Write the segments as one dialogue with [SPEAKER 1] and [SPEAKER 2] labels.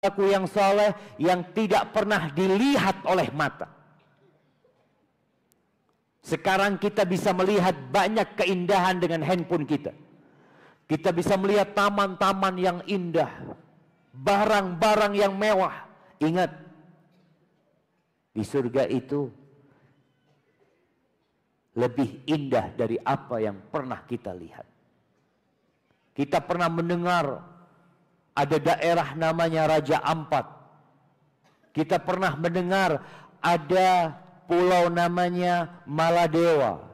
[SPEAKER 1] aku yang soleh yang tidak pernah dilihat oleh mata. Sekarang kita bisa melihat banyak keindahan dengan handphone kita. Kita bisa melihat taman-taman yang indah, barang-barang yang mewah. Ingat, di surga itu lebih indah dari apa yang pernah kita lihat. Kita pernah mendengar ada daerah namanya Raja Ampat. Kita pernah mendengar ada pulau namanya Maladewa.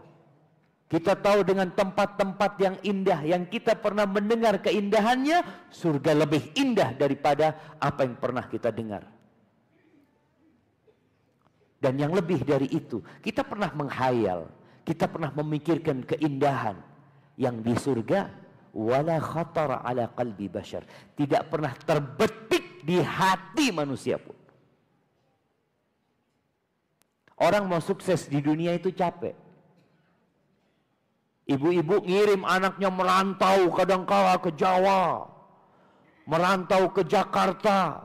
[SPEAKER 1] Kita tahu dengan tempat-tempat yang indah yang kita pernah mendengar keindahannya, surga lebih indah daripada apa yang pernah kita dengar. Dan yang lebih dari itu, kita pernah menghayal, kita pernah memikirkan keindahan yang di surga wala khatar ala qalbi bashar. Tidak pernah terbetik di hati manusia pun. Orang mau sukses di dunia itu capek. Ibu-ibu ngirim anaknya merantau kadangkala ke Jawa. Merantau ke Jakarta.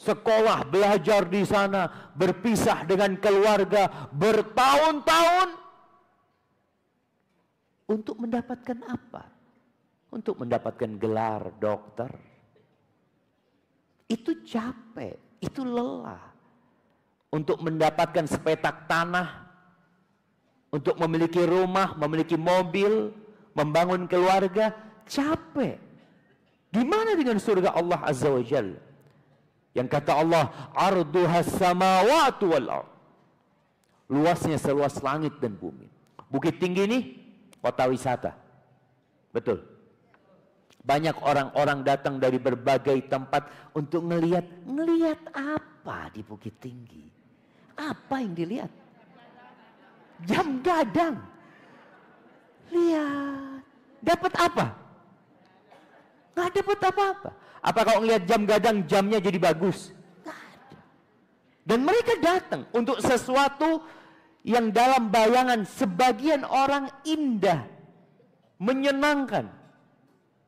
[SPEAKER 1] Sekolah belajar di sana. Berpisah dengan keluarga bertahun-tahun. Untuk mendapatkan apa? untuk mendapatkan gelar dokter. Itu capek, itu lelah. Untuk mendapatkan sepetak tanah, untuk memiliki rumah, memiliki mobil, membangun keluarga, capek. Gimana dengan surga Allah Azza wa Jalla? Yang kata Allah, arduha samawatu wal -ar. Luasnya seluas langit dan bumi. Bukit tinggi ini kota wisata. Betul. Banyak orang-orang datang dari berbagai tempat untuk ngeliat. Ngeliat apa di Bukit Tinggi? Apa yang dilihat? Jam gadang. Lihat. Dapat apa? nggak dapat apa-apa. Apa kalau ngelihat jam gadang jamnya jadi bagus? Dan mereka datang untuk sesuatu yang dalam bayangan sebagian orang indah, menyenangkan,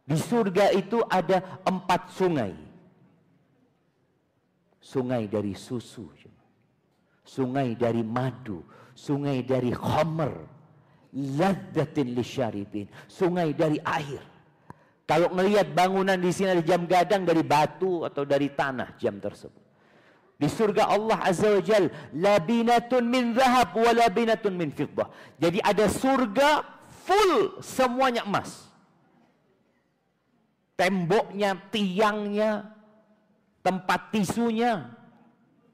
[SPEAKER 1] di surga itu ada empat sungai. Sungai dari susu. Sungai dari madu. Sungai dari khomer. Laddatin lisyaribin. Sungai dari air. Kalau melihat bangunan di sini ada jam gadang dari batu atau dari tanah jam tersebut. Di surga Allah Azza wa Jal, labinatun min zahab wa labinatun min fiqbah. Jadi ada surga full semuanya emas temboknya, tiangnya, tempat tisunya.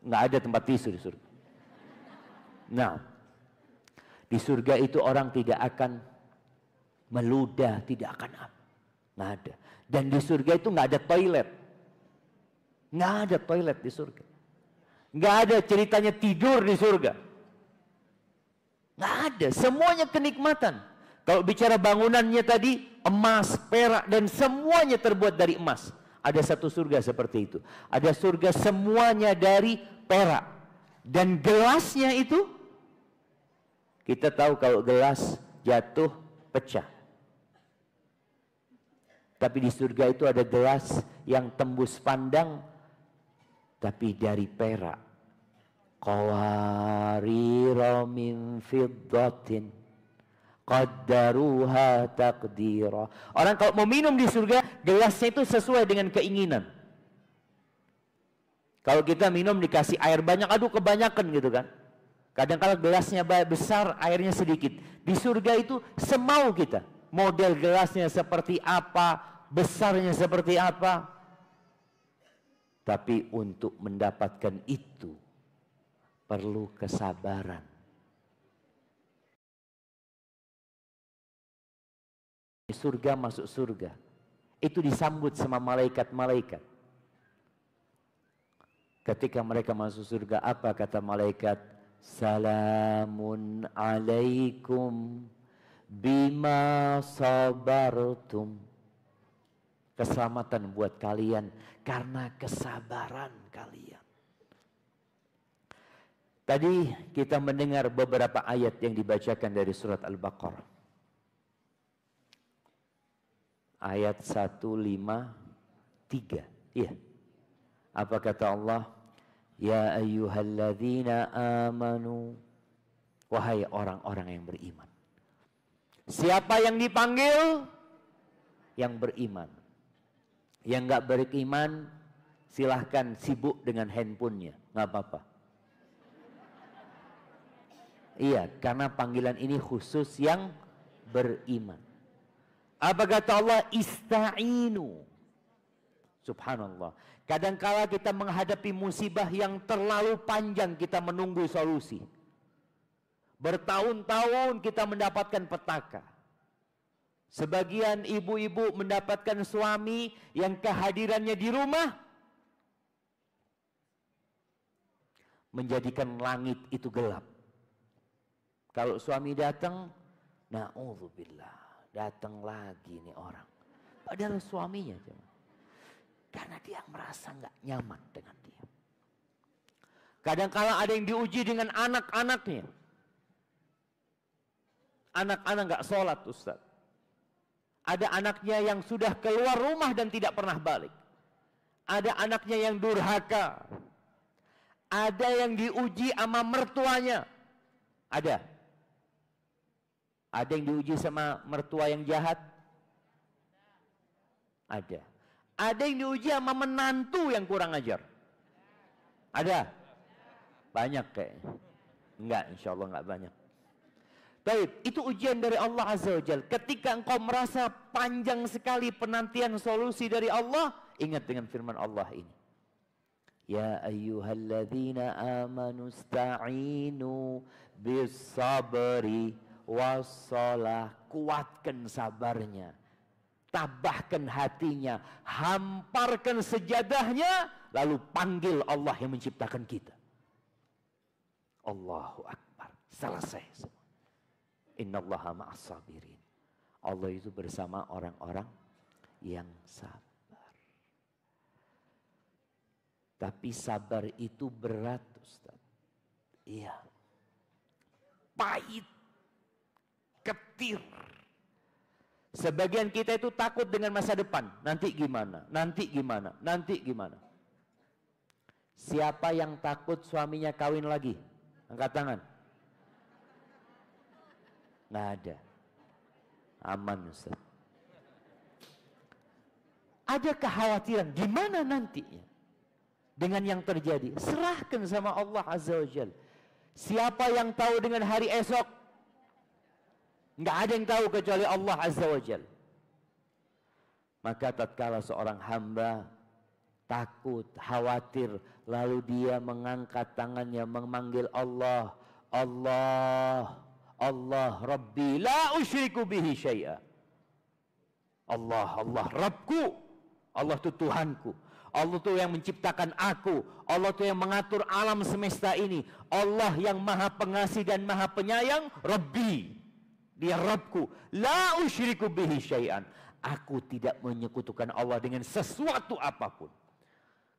[SPEAKER 1] Nggak ada tempat tisu di surga. Nah, di surga itu orang tidak akan meludah, tidak akan apa. Nggak ada. Dan di surga itu nggak ada toilet. Nggak ada toilet di surga. Nggak ada ceritanya tidur di surga. Nggak ada. Semuanya kenikmatan. Kalau bicara bangunannya tadi, emas, perak, dan semuanya terbuat dari emas. Ada satu surga seperti itu. Ada surga semuanya dari perak. Dan gelasnya itu, kita tahu kalau gelas jatuh, pecah. Tapi di surga itu ada gelas yang tembus pandang, tapi dari perak. Qawariro min fiddatin Qaddaruha takdira. Orang kalau mau minum di surga, gelasnya itu sesuai dengan keinginan. Kalau kita minum dikasih air banyak, aduh kebanyakan gitu kan. Kadang kalau gelasnya besar, airnya sedikit. Di surga itu semau kita. Model gelasnya seperti apa, besarnya seperti apa. Tapi untuk mendapatkan itu perlu kesabaran surga masuk surga. Itu disambut sama malaikat-malaikat. Ketika mereka masuk surga, apa kata malaikat? Salamun alaikum bima sabartum. Keselamatan buat kalian karena kesabaran kalian. Tadi kita mendengar beberapa ayat yang dibacakan dari surat Al-Baqarah. ayat 153. Iya. Apa kata Allah? Ya ayyuhalladzina amanu. Wahai orang-orang yang beriman. Siapa yang dipanggil? Yang beriman. Yang nggak beriman silahkan sibuk dengan handphonenya. nggak apa-apa. Iya, karena panggilan ini khusus yang beriman. Apa kata Allah? Ista'inu. Subhanallah. Kadangkala kita menghadapi musibah yang terlalu panjang kita menunggu solusi. Bertahun-tahun kita mendapatkan petaka. Sebagian ibu-ibu mendapatkan suami yang
[SPEAKER 2] kehadirannya di rumah
[SPEAKER 1] menjadikan langit itu gelap. Kalau suami datang, na'udzubillah. Datang lagi ini orang. Padahal suaminya cuma. Karena dia merasa nggak nyaman dengan dia. Kadang-kala ada yang diuji dengan anak-anaknya. Anak-anak nggak sholat Ustaz. Ada anaknya yang sudah keluar rumah dan tidak pernah balik. Ada anaknya yang durhaka. Ada yang diuji sama mertuanya. Ada. Ada yang diuji sama mertua yang jahat? Ada. Ada yang diuji sama menantu yang kurang ajar? Ada? Banyak kayak, Enggak, insya Allah enggak banyak. Baik, itu ujian dari Allah Azza wa Jal. Ketika engkau merasa panjang sekali penantian solusi dari Allah, ingat dengan firman Allah ini. Ya ayyuhalladzina amanu sta'inu bis sabri wasolah kuatkan sabarnya tabahkan hatinya hamparkan sejadahnya lalu panggil Allah yang menciptakan kita Allahu Akbar selesai semua innallaha ma'as sabirin Allah itu bersama orang-orang yang sabar tapi sabar itu berat Ustaz. Iya. Pahit ketir. Sebagian kita itu takut dengan masa depan. Nanti gimana? Nanti gimana? Nanti gimana? Siapa yang takut suaminya kawin lagi? Angkat tangan. Nggak ada. Aman Ustaz. Ada kekhawatiran gimana nantinya? Dengan yang terjadi. Serahkan sama Allah Azza wa Jalla. Siapa yang tahu dengan hari esok Nggak ada yang tahu kecuali Allah Azza wa Jal. Maka tatkala seorang hamba takut, khawatir, lalu dia mengangkat tangannya memanggil Allah, Allah, Allah Rabbi, la usyriku bihi syai'a. Allah, Allah Rabbku. Allah itu Tuhanku. Allah itu yang menciptakan aku. Allah itu yang mengatur alam semesta ini. Allah yang maha pengasih dan maha penyayang. Rabbi. Dia Rabbku. La usyriku bihi syai'an. Aku tidak menyekutukan Allah dengan sesuatu apapun.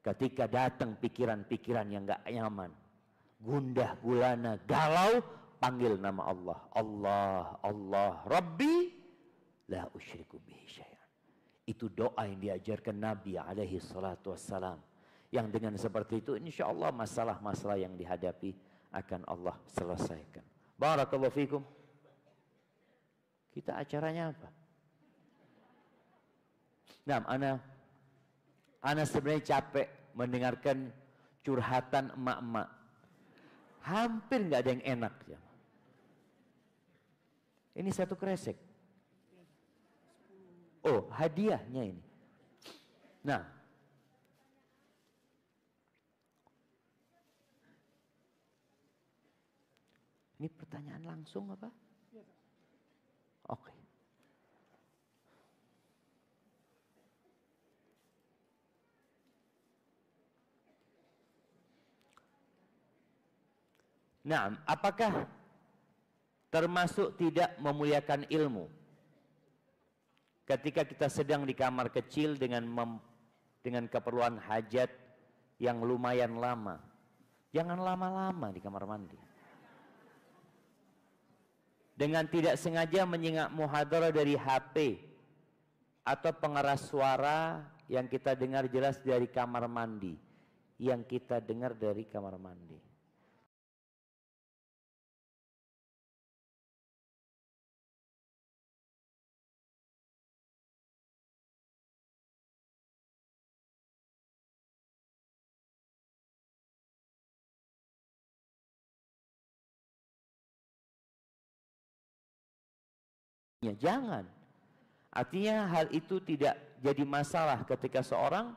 [SPEAKER 1] Ketika datang pikiran-pikiran yang gak nyaman. Gundah gulana galau. Panggil nama Allah. Allah, Allah. Rabbi. La usyriku bihi syai'an. Itu doa yang diajarkan Nabi alaihi salatu wassalam. Yang dengan seperti itu insya Allah masalah-masalah yang dihadapi akan Allah selesaikan. Barakallahu fikum. Kita acaranya apa? Nah, ana ana sebenarnya capek mendengarkan curhatan emak-emak. Hampir nggak ada yang enak ya. Ini satu kresek. Oh, hadiahnya ini. Nah, ini pertanyaan langsung apa? Nah, apakah termasuk tidak memuliakan ilmu? Ketika kita sedang di kamar kecil dengan mem, dengan keperluan hajat yang lumayan lama. Jangan lama-lama di kamar mandi. Dengan tidak sengaja menyingak muhadharah dari HP atau pengeras suara yang kita dengar jelas dari kamar mandi, yang kita dengar dari kamar mandi.
[SPEAKER 2] Ya jangan. Artinya hal itu tidak jadi masalah ketika
[SPEAKER 1] seorang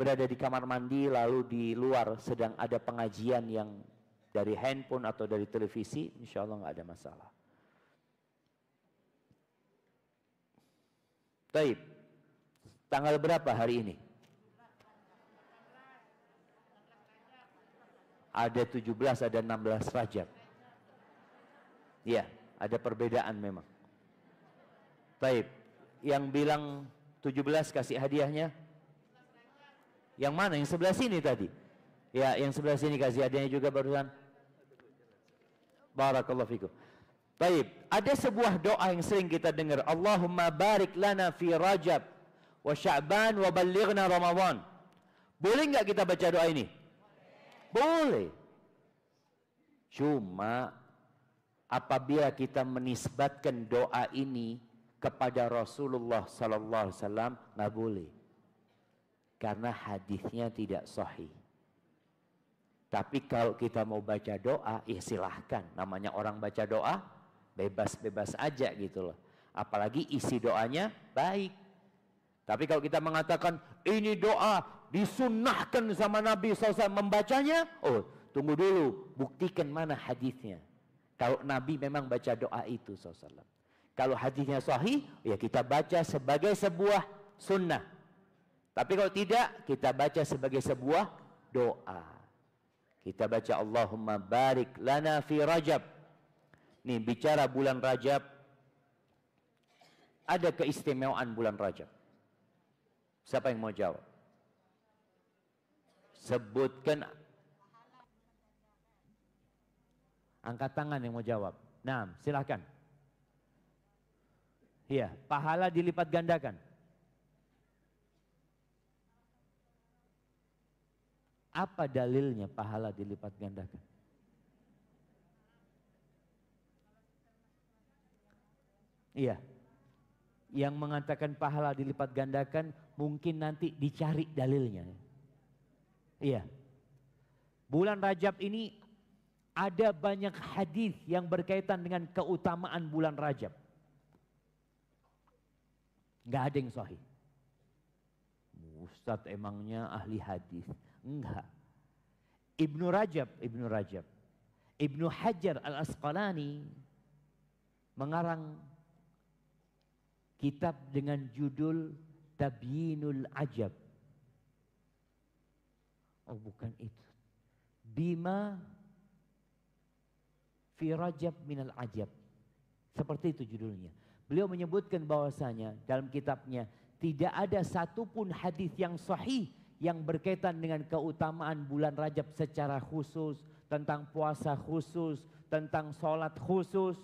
[SPEAKER 1] berada di kamar mandi lalu di luar sedang ada pengajian yang dari handphone atau dari televisi, insya Allah nggak ada masalah. Taib, tanggal berapa hari ini? Ada 17, ada 16 Rajab. Ya, ada perbedaan memang. Baik. Yang bilang 17 kasih hadiahnya. Yang mana? Yang sebelah sini tadi. Ya, yang sebelah sini kasih hadiahnya juga barusan. Barakallahu fikum. Baik, ada sebuah doa yang sering kita dengar. Allahumma barik lana fi Rajab wa Sya'ban wa ballighna Ramadan. Boleh nggak kita baca doa ini? Boleh. Cuma apabila kita menisbatkan doa ini kepada Rasulullah sallallahu alaihi wasallam nggak boleh. Karena hadisnya tidak sahih. Tapi kalau kita mau baca doa, ya silahkan. Namanya orang baca doa, bebas-bebas aja gitu loh. Apalagi isi doanya baik. Tapi kalau kita mengatakan, ini doa disunahkan sama Nabi SAW membacanya, oh tunggu dulu, buktikan mana hadisnya. Kalau Nabi memang baca doa itu SAW. Kalau hadisnya sahih, ya kita baca sebagai sebuah sunnah. Tapi kalau tidak, kita baca sebagai sebuah doa. Kita baca Allahumma barik lana fi Rajab. Nih bicara bulan Rajab, ada keistimewaan bulan Rajab. Siapa yang mau jawab? Sebutkan angkat tangan yang mau jawab. Nah, silahkan. Iya, pahala dilipat gandakan. Apa dalilnya pahala dilipat gandakan? Iya. Yang mengatakan pahala dilipat gandakan mungkin nanti dicari dalilnya. Iya. Bulan Rajab ini ada banyak hadis yang berkaitan dengan keutamaan bulan Rajab. Nggak ada yang sahih. Ustadz emangnya ahli hadis? Enggak. Ibnu Rajab, Ibnu Rajab. Ibnu Hajar Al-Asqalani mengarang kitab dengan judul Tabyinul Ajab. Oh bukan itu. Bima fi Rajab minal Ajab. Seperti itu judulnya. Beliau menyebutkan bahwasanya dalam kitabnya tidak ada satupun hadis yang sahih yang berkaitan dengan keutamaan bulan Rajab secara khusus, tentang puasa khusus, tentang sholat khusus.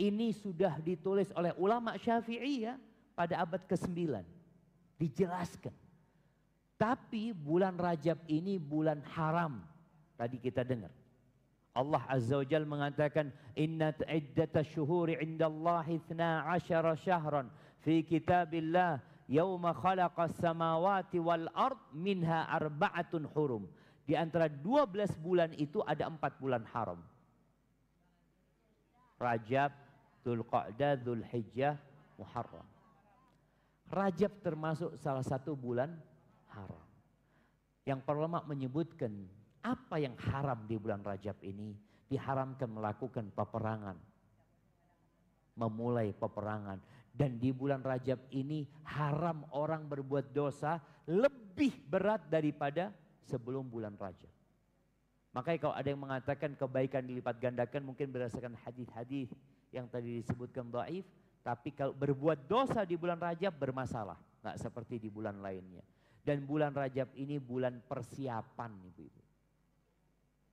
[SPEAKER 1] Ini sudah ditulis oleh ulama Syafi'i ya pada abad ke-9. Dijelaskan. Tapi bulan Rajab ini bulan haram. Tadi kita dengar. Allah Azza wa Jal mengatakan inna iddata syuhuri inda Allah Ithna asyara syahran fi kitabillah Yawma khalaqa samawati wal ard minha arba'atun hurum di antara 12 bulan itu ada 4 bulan haram Rajab Dhul Dhul Hijjah Muharram Rajab termasuk salah satu bulan haram yang perlemak menyebutkan apa yang haram di bulan Rajab ini? Diharamkan melakukan peperangan, memulai peperangan. Dan di bulan Rajab ini haram orang berbuat dosa lebih berat daripada sebelum bulan Rajab. Makanya kalau ada yang mengatakan kebaikan dilipat gandakan mungkin berdasarkan hadis-hadis yang tadi disebutkan Doaif, tapi kalau berbuat dosa di bulan Rajab bermasalah, nggak seperti di bulan lainnya. Dan bulan Rajab ini bulan persiapan Ibu-ibu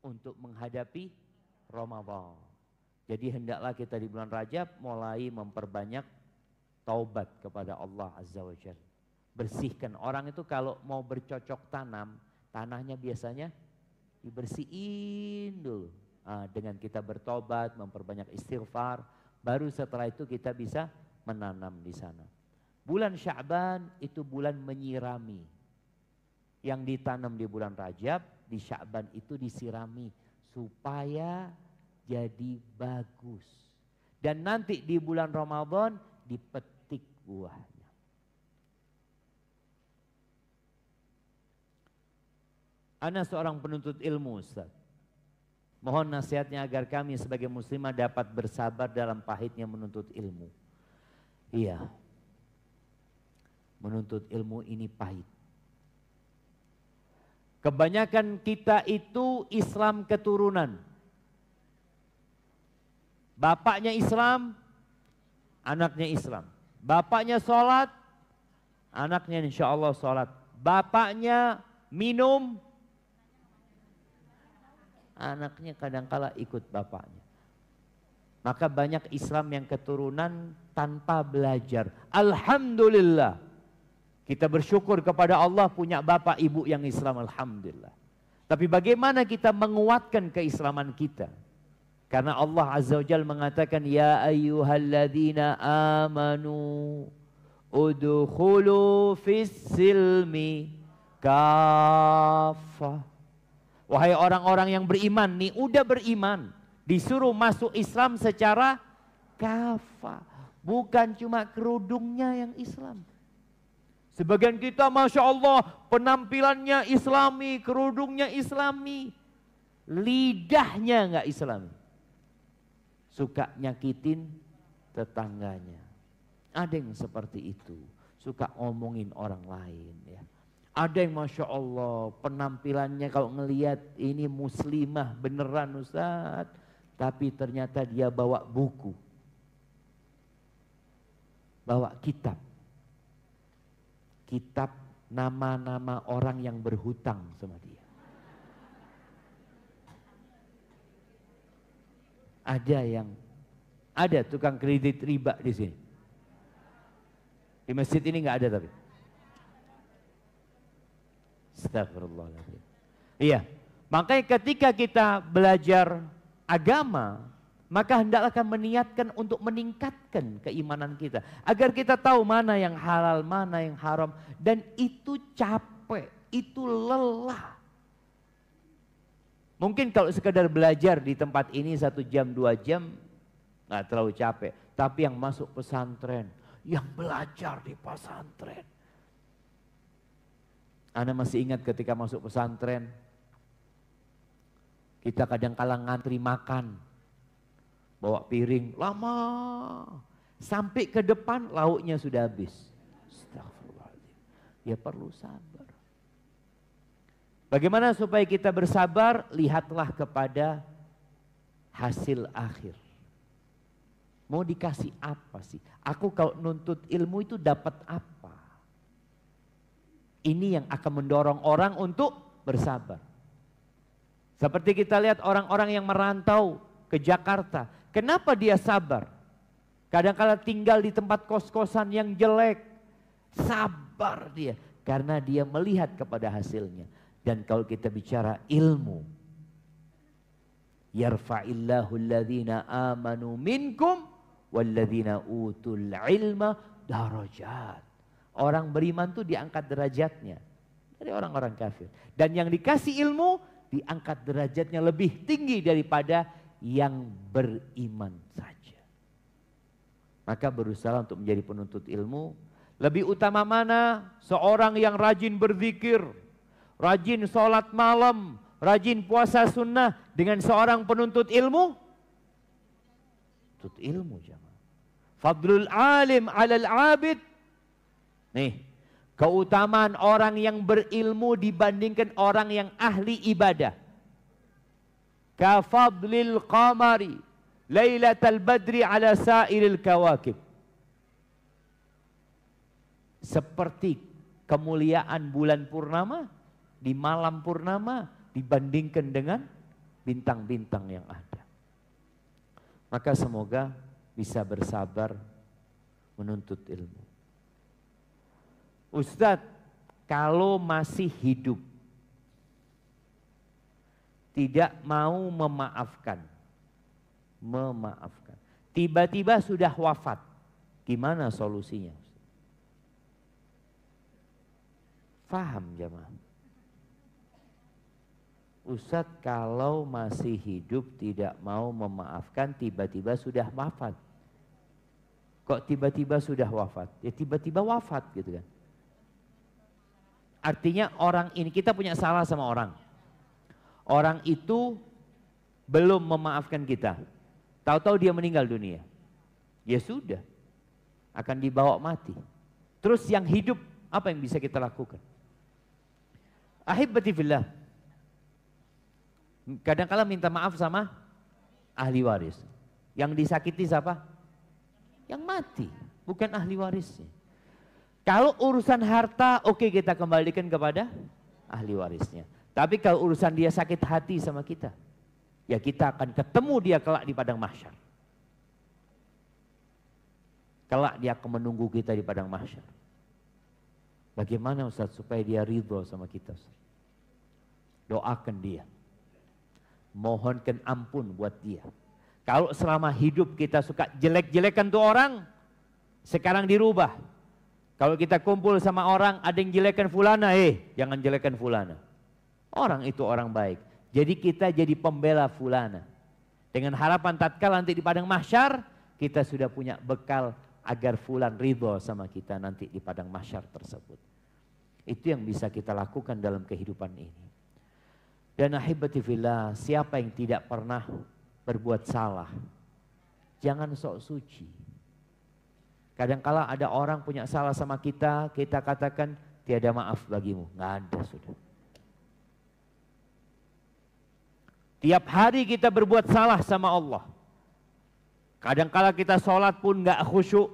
[SPEAKER 1] untuk menghadapi Ramadan. Jadi hendaklah kita di bulan Rajab mulai memperbanyak taubat kepada Allah Azza wa Jalla. Bersihkan orang itu kalau mau bercocok tanam, tanahnya biasanya dibersihin dulu. Nah, dengan kita bertobat, memperbanyak istighfar, baru setelah itu kita bisa menanam di sana. Bulan Syaban itu bulan menyirami. Yang ditanam di bulan Rajab di Sya'ban itu disirami supaya jadi bagus. Dan nanti di bulan Ramadan dipetik buahnya. Ana seorang penuntut ilmu Ustaz. Mohon nasihatnya agar kami sebagai muslimah dapat bersabar dalam pahitnya menuntut ilmu. Iya. Menuntut ilmu ini pahit. Kebanyakan kita itu Islam keturunan. Bapaknya Islam, anaknya Islam. Bapaknya sholat, anaknya insya Allah sholat. Bapaknya minum, anaknya kadangkala ikut bapaknya. Maka banyak Islam yang keturunan tanpa belajar. Alhamdulillah. Kita bersyukur kepada Allah punya bapak ibu yang Islam Alhamdulillah. Tapi bagaimana kita menguatkan keislaman kita? Karena Allah Azza wa Jal mengatakan Ya ayyuhalladzina amanu Udukhulu fis silmi kafah Wahai orang-orang yang beriman nih udah beriman disuruh masuk Islam secara kafah bukan cuma kerudungnya yang Islam Sebagian kita Masya Allah penampilannya islami, kerudungnya islami. Lidahnya nggak islami. Suka nyakitin tetangganya. Ada yang seperti itu. Suka ngomongin orang lain ya. Ada yang Masya Allah penampilannya kalau ngeliat ini muslimah beneran Ustaz. Tapi ternyata dia bawa buku. Bawa kitab kitab nama-nama orang yang berhutang sama dia. Ada yang ada tukang kredit riba di sini. Di masjid ini nggak ada tapi.
[SPEAKER 2] Astagfirullahaladzim. Iya, makanya
[SPEAKER 1] ketika kita belajar agama, maka hendaklah akan meniatkan untuk meningkatkan keimanan kita. Agar kita tahu mana yang halal, mana yang haram. Dan itu capek, itu lelah. Mungkin kalau sekedar belajar di tempat ini satu jam, dua jam, nggak terlalu capek. Tapi yang masuk pesantren, yang belajar di pesantren. Anda masih ingat ketika masuk pesantren, kita kadang kala ngantri makan, bawa piring lama sampai ke depan lauknya sudah habis.
[SPEAKER 2] Astagfirullahaladzim.
[SPEAKER 1] Ya perlu sabar. Bagaimana supaya kita bersabar? Lihatlah kepada hasil akhir. Mau dikasih apa sih? Aku kalau nuntut ilmu itu dapat apa? Ini yang akan mendorong orang untuk bersabar. Seperti kita lihat orang-orang yang merantau ke Jakarta Kenapa dia sabar? kadang -kadang tinggal di tempat kos-kosan yang jelek. Sabar dia karena dia melihat kepada hasilnya. Dan kalau kita bicara ilmu, yarfa'illahu alladhina amanu minkum walladhina utul ilma darajat. Orang beriman tuh diangkat derajatnya dari orang-orang kafir. Dan yang dikasih ilmu diangkat derajatnya lebih tinggi daripada yang beriman saja. Maka berusaha untuk menjadi penuntut ilmu. Lebih utama mana? Seorang yang rajin berzikir, rajin sholat malam, rajin puasa sunnah dengan seorang penuntut ilmu? Penuntut ilmu jangan. Fadlul alim alal abid. Nih, keutamaan orang yang berilmu dibandingkan orang yang ahli ibadah kafadlil qamari lailatal badri ala sairil kawakib seperti kemuliaan bulan purnama di malam purnama dibandingkan dengan bintang-bintang yang ada. Maka semoga bisa bersabar menuntut ilmu. Ustadz, kalau masih hidup tidak mau memaafkan. Memaafkan. Tiba-tiba sudah wafat. Gimana solusinya? Faham jemaah. Ustadz kalau masih hidup tidak mau memaafkan tiba-tiba sudah wafat. Kok tiba-tiba sudah wafat? Ya tiba-tiba wafat gitu kan. Artinya orang ini kita punya salah sama orang. Orang itu belum memaafkan kita. Tahu-tahu dia meninggal dunia. Ya sudah. Akan dibawa mati. Terus yang hidup apa yang bisa kita lakukan? Ahibbati fillah. kala minta maaf sama ahli waris. Yang disakiti siapa? Yang mati, bukan ahli warisnya. Kalau urusan harta, oke okay, kita kembalikan kepada ahli warisnya. Tapi kalau urusan dia sakit hati sama kita, ya kita akan ketemu dia kelak di padang mahsyar. Kelak dia akan menunggu kita di padang mahsyar. Bagaimana Ustaz supaya dia ridho sama kita? Doakan dia. Mohonkan ampun buat dia. Kalau selama hidup kita suka jelek-jelekan tuh orang, sekarang dirubah. Kalau kita kumpul sama orang, ada yang jelekan fulana, eh jangan jelekan fulana. Orang itu orang baik. Jadi kita jadi pembela fulana. Dengan harapan tatkala nanti di padang mahsyar, kita sudah punya bekal agar fulan ridho sama kita nanti di padang mahsyar tersebut. Itu yang bisa kita lakukan dalam kehidupan ini. Dan ahibati fillah, siapa yang tidak pernah berbuat salah, jangan sok suci. Kadangkala ada orang punya salah sama kita, kita katakan tiada maaf bagimu. Nggak ada sudah. Tiap hari kita berbuat salah sama Allah. Kadangkala kita sholat pun nggak khusyuk.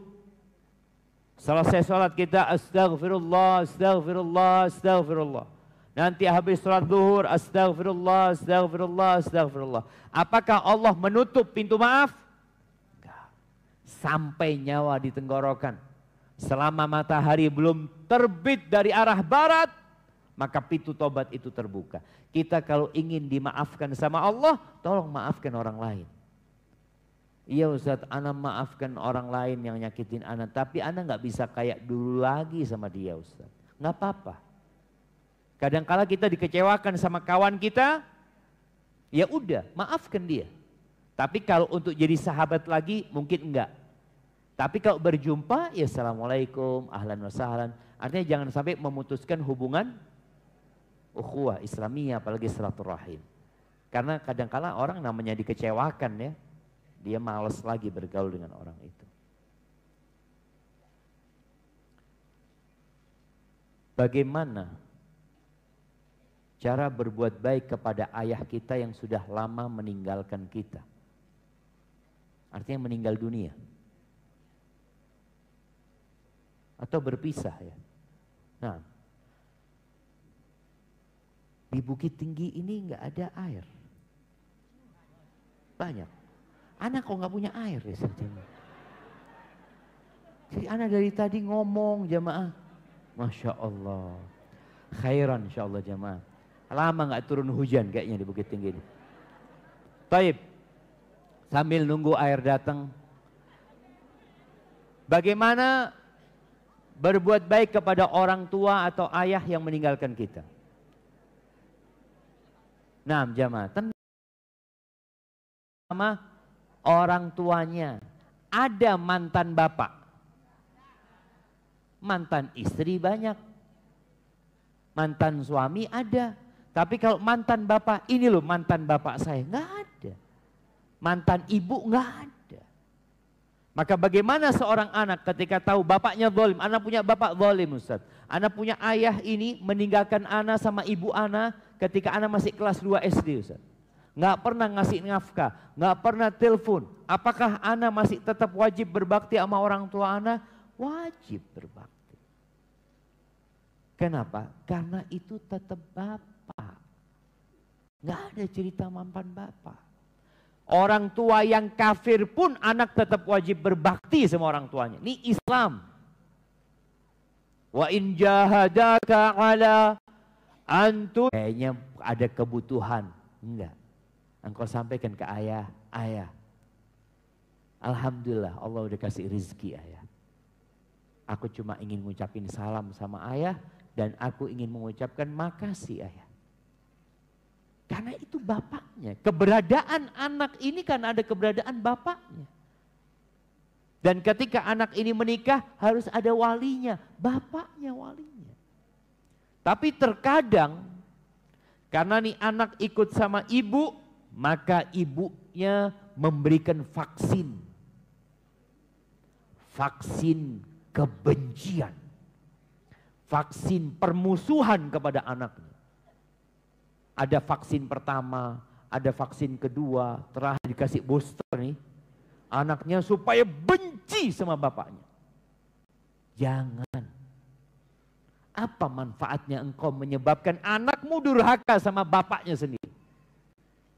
[SPEAKER 1] Selesai sholat kita astagfirullah, astagfirullah, astagfirullah. Nanti habis sholat duhur, astagfirullah, astagfirullah, astagfirullah. Apakah Allah menutup pintu maaf? Enggak. Sampai nyawa ditenggorokan, Selama matahari belum terbit dari arah barat, maka pintu tobat itu terbuka. Kita kalau ingin dimaafkan sama Allah, tolong maafkan orang lain. Iya Ustaz, Ana maafkan orang lain yang nyakitin Ana, tapi Ana nggak bisa kayak dulu lagi sama dia Ustaz. Nggak apa-apa. Kadangkala kita dikecewakan sama kawan kita, ya udah maafkan dia. Tapi kalau untuk jadi sahabat lagi mungkin enggak. Tapi kalau berjumpa ya Assalamualaikum, ahlan wa sahlan. Artinya jangan sampai memutuskan hubungan ukhuwah Islamiyah apalagi silaturahim. Karena kadangkala orang namanya dikecewakan ya, dia males lagi bergaul dengan orang itu. Bagaimana cara berbuat baik kepada ayah kita yang sudah lama meninggalkan kita? Artinya meninggal dunia. Atau berpisah ya. Nah, di Bukit Tinggi ini nggak ada air. Banyak. Anak kok nggak punya air ya sebetulnya. Jadi anak dari tadi ngomong jamaah.
[SPEAKER 2] Masya Allah.
[SPEAKER 1] Khairan insya Allah jamaah. Lama nggak turun hujan kayaknya di Bukit Tinggi ini. Taib. Sambil nunggu air datang. Bagaimana berbuat baik kepada orang tua atau ayah yang meninggalkan kita. Nah, jamaah. Sama orang tuanya. Ada mantan bapak. Mantan istri banyak. Mantan suami ada. Tapi kalau mantan bapak, ini loh mantan bapak saya. nggak ada. Mantan ibu nggak ada. Maka bagaimana seorang anak ketika tahu bapaknya zalim, anak punya bapak zalim Ustaz. Anak punya ayah ini meninggalkan anak sama ibu anak, ketika anak masih kelas 2 SD Ustaz. Nggak pernah ngasih nafkah, nggak pernah telepon. Apakah anak masih tetap wajib berbakti sama orang tua anak? Wajib berbakti. Kenapa? Karena itu tetap bapak. Nggak ada cerita mampan bapak. Orang tua yang kafir pun anak tetap wajib berbakti sama orang tuanya. Ini Islam. Wa in jahadaka ala Antum kayaknya ada kebutuhan. Enggak. Engkau sampaikan ke ayah, ayah. Alhamdulillah Allah udah kasih rezeki ayah. Aku cuma ingin mengucapkan salam sama ayah dan aku ingin mengucapkan makasih ayah. Karena itu bapaknya. Keberadaan anak ini kan ada keberadaan bapaknya. Dan ketika anak ini menikah harus ada walinya, bapaknya walinya. Tapi terkadang karena nih anak ikut sama ibu, maka ibunya memberikan vaksin. Vaksin kebencian. Vaksin permusuhan kepada anaknya. Ada vaksin pertama, ada vaksin kedua, terakhir dikasih booster nih. Anaknya supaya benci sama bapaknya. Jangan apa manfaatnya engkau menyebabkan anakmu durhaka sama bapaknya sendiri?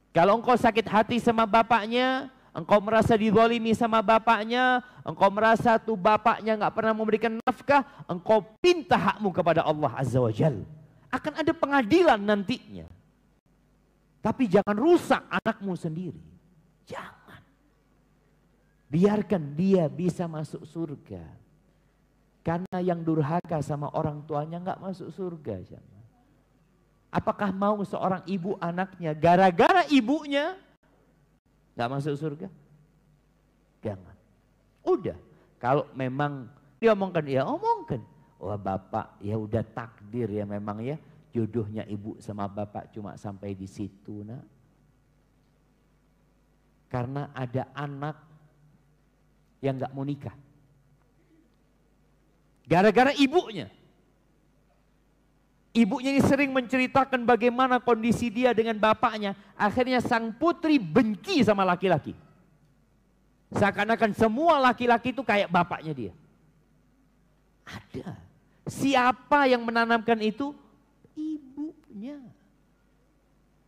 [SPEAKER 1] Kalau engkau sakit hati sama bapaknya, engkau merasa didolimi sama bapaknya, engkau merasa tuh bapaknya nggak pernah memberikan nafkah, engkau pinta hakmu kepada Allah Azza wa Jal. Akan ada pengadilan nantinya. Tapi jangan rusak anakmu sendiri. Jangan. Biarkan dia bisa masuk surga. Karena yang durhaka sama orang tuanya nggak masuk surga. Apakah mau seorang ibu anaknya gara-gara ibunya nggak masuk surga? Jangan. Udah. Kalau memang dia omongkan, ya omongkan. Wah bapak ya udah takdir ya memang ya jodohnya ibu sama bapak cuma sampai di situ nak. Karena ada anak yang nggak mau nikah. Gara-gara ibunya. Ibunya ini sering menceritakan bagaimana kondisi dia dengan bapaknya. Akhirnya sang putri benci sama laki-laki. Seakan-akan semua laki-laki itu kayak bapaknya dia. Ada. Siapa yang menanamkan itu? Ibunya.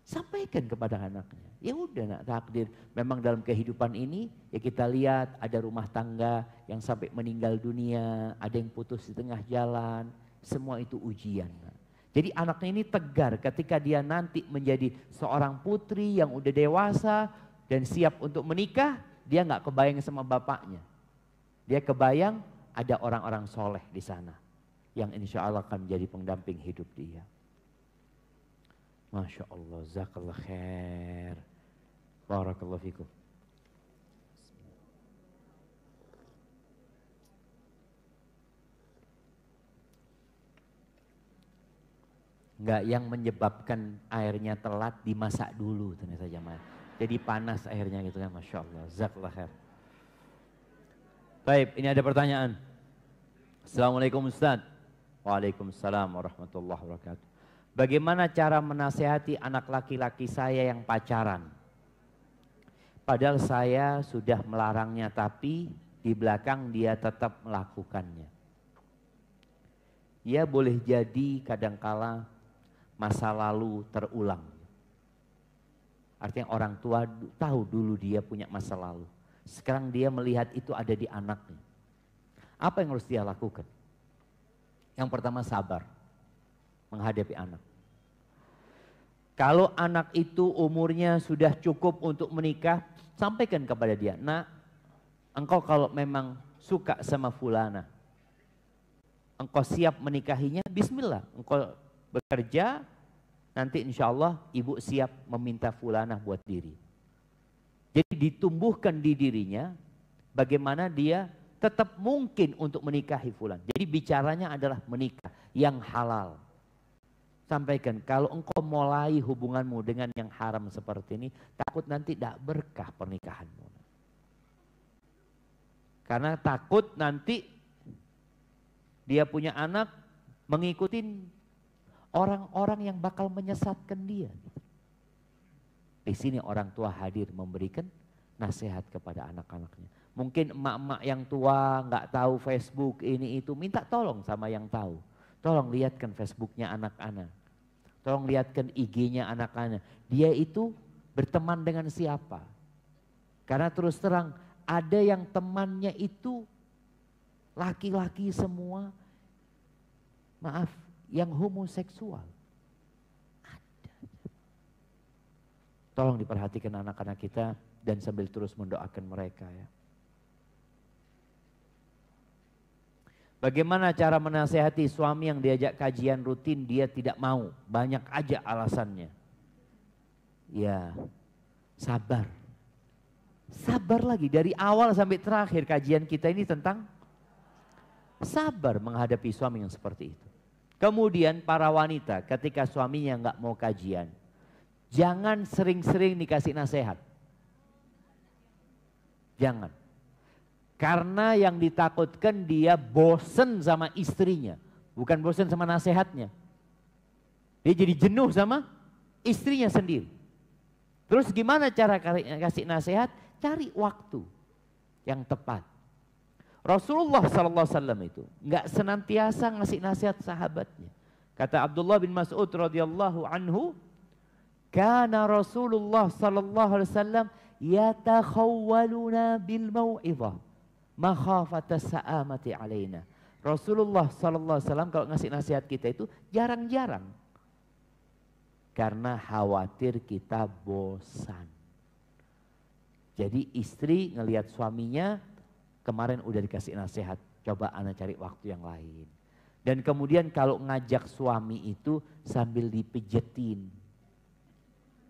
[SPEAKER 1] Sampaikan kepada anaknya. Ya udah nak takdir. Memang dalam kehidupan ini ya kita lihat ada rumah tangga yang sampai meninggal dunia, ada yang putus di tengah jalan, semua itu ujian. Jadi anaknya ini tegar ketika dia nanti menjadi seorang putri yang udah dewasa dan siap untuk menikah, dia nggak kebayang sama bapaknya. Dia kebayang ada orang-orang soleh di sana yang insya Allah akan menjadi pendamping
[SPEAKER 2] hidup dia. Masya Allah, zakallah khair. Barakallah fikum.
[SPEAKER 1] Enggak yang menyebabkan airnya telat dimasak dulu ternyata jamaah. Jadi panas airnya gitu kan, Masya Allah, zakallah khair. Baik, ini ada pertanyaan. Assalamualaikum Ustaz. Waalaikumsalam warahmatullahi wabarakatuh. Bagaimana cara menasehati anak laki-laki saya yang pacaran? Padahal saya sudah melarangnya tapi di belakang dia tetap melakukannya. Ya boleh jadi kadangkala masa lalu terulang. Artinya orang tua tahu dulu dia punya masa lalu. Sekarang dia melihat itu ada di anaknya. Apa yang harus dia lakukan? Yang pertama sabar menghadapi anak. Kalau anak itu umurnya sudah cukup untuk menikah, sampaikan kepada dia, Nah, engkau kalau memang suka sama fulana, engkau siap menikahinya, bismillah, engkau bekerja, nanti insya Allah ibu siap meminta fulana buat diri." Jadi ditumbuhkan di dirinya bagaimana dia tetap mungkin untuk menikahi fulan. Jadi bicaranya adalah menikah yang halal sampaikan kalau engkau mulai hubunganmu dengan yang haram seperti ini takut nanti tidak berkah pernikahanmu karena takut nanti dia punya anak mengikuti orang-orang yang bakal menyesatkan dia di sini orang tua hadir memberikan nasihat kepada anak-anaknya mungkin emak-emak yang tua nggak tahu Facebook ini itu minta tolong sama yang tahu tolong lihatkan Facebooknya anak-anak Tolong lihatkan IG-nya anak anaknya Dia itu berteman dengan siapa? Karena terus terang ada yang temannya itu laki-laki semua. Maaf, yang homoseksual. Ada. Tolong diperhatikan anak-anak kita dan sambil terus mendoakan mereka ya. Bagaimana cara menasehati suami yang diajak kajian rutin dia tidak mau. Banyak aja alasannya. Ya sabar. Sabar lagi dari awal sampai terakhir kajian kita ini tentang sabar menghadapi suami yang seperti itu. Kemudian para wanita ketika suaminya nggak mau kajian. Jangan sering-sering dikasih nasihat. Jangan. Karena yang ditakutkan dia bosen sama istrinya. Bukan bosen sama nasihatnya. Dia jadi jenuh sama istrinya sendiri. Terus gimana cara kasih nasihat? Cari waktu yang tepat. Rasulullah SAW itu nggak senantiasa ngasih nasihat sahabatnya. Kata Abdullah bin Mas'ud radhiyallahu anhu, "Kana Rasulullah sallallahu alaihi wasallam yatakhawwaluna bil mau'izah." makhafata sa'amati alaina. Rasulullah sallallahu alaihi wasallam kalau ngasih nasihat kita itu jarang-jarang. Karena khawatir kita bosan. Jadi istri ngelihat suaminya kemarin udah dikasih nasihat, coba anak cari waktu yang lain. Dan kemudian kalau ngajak suami itu sambil dipijetin.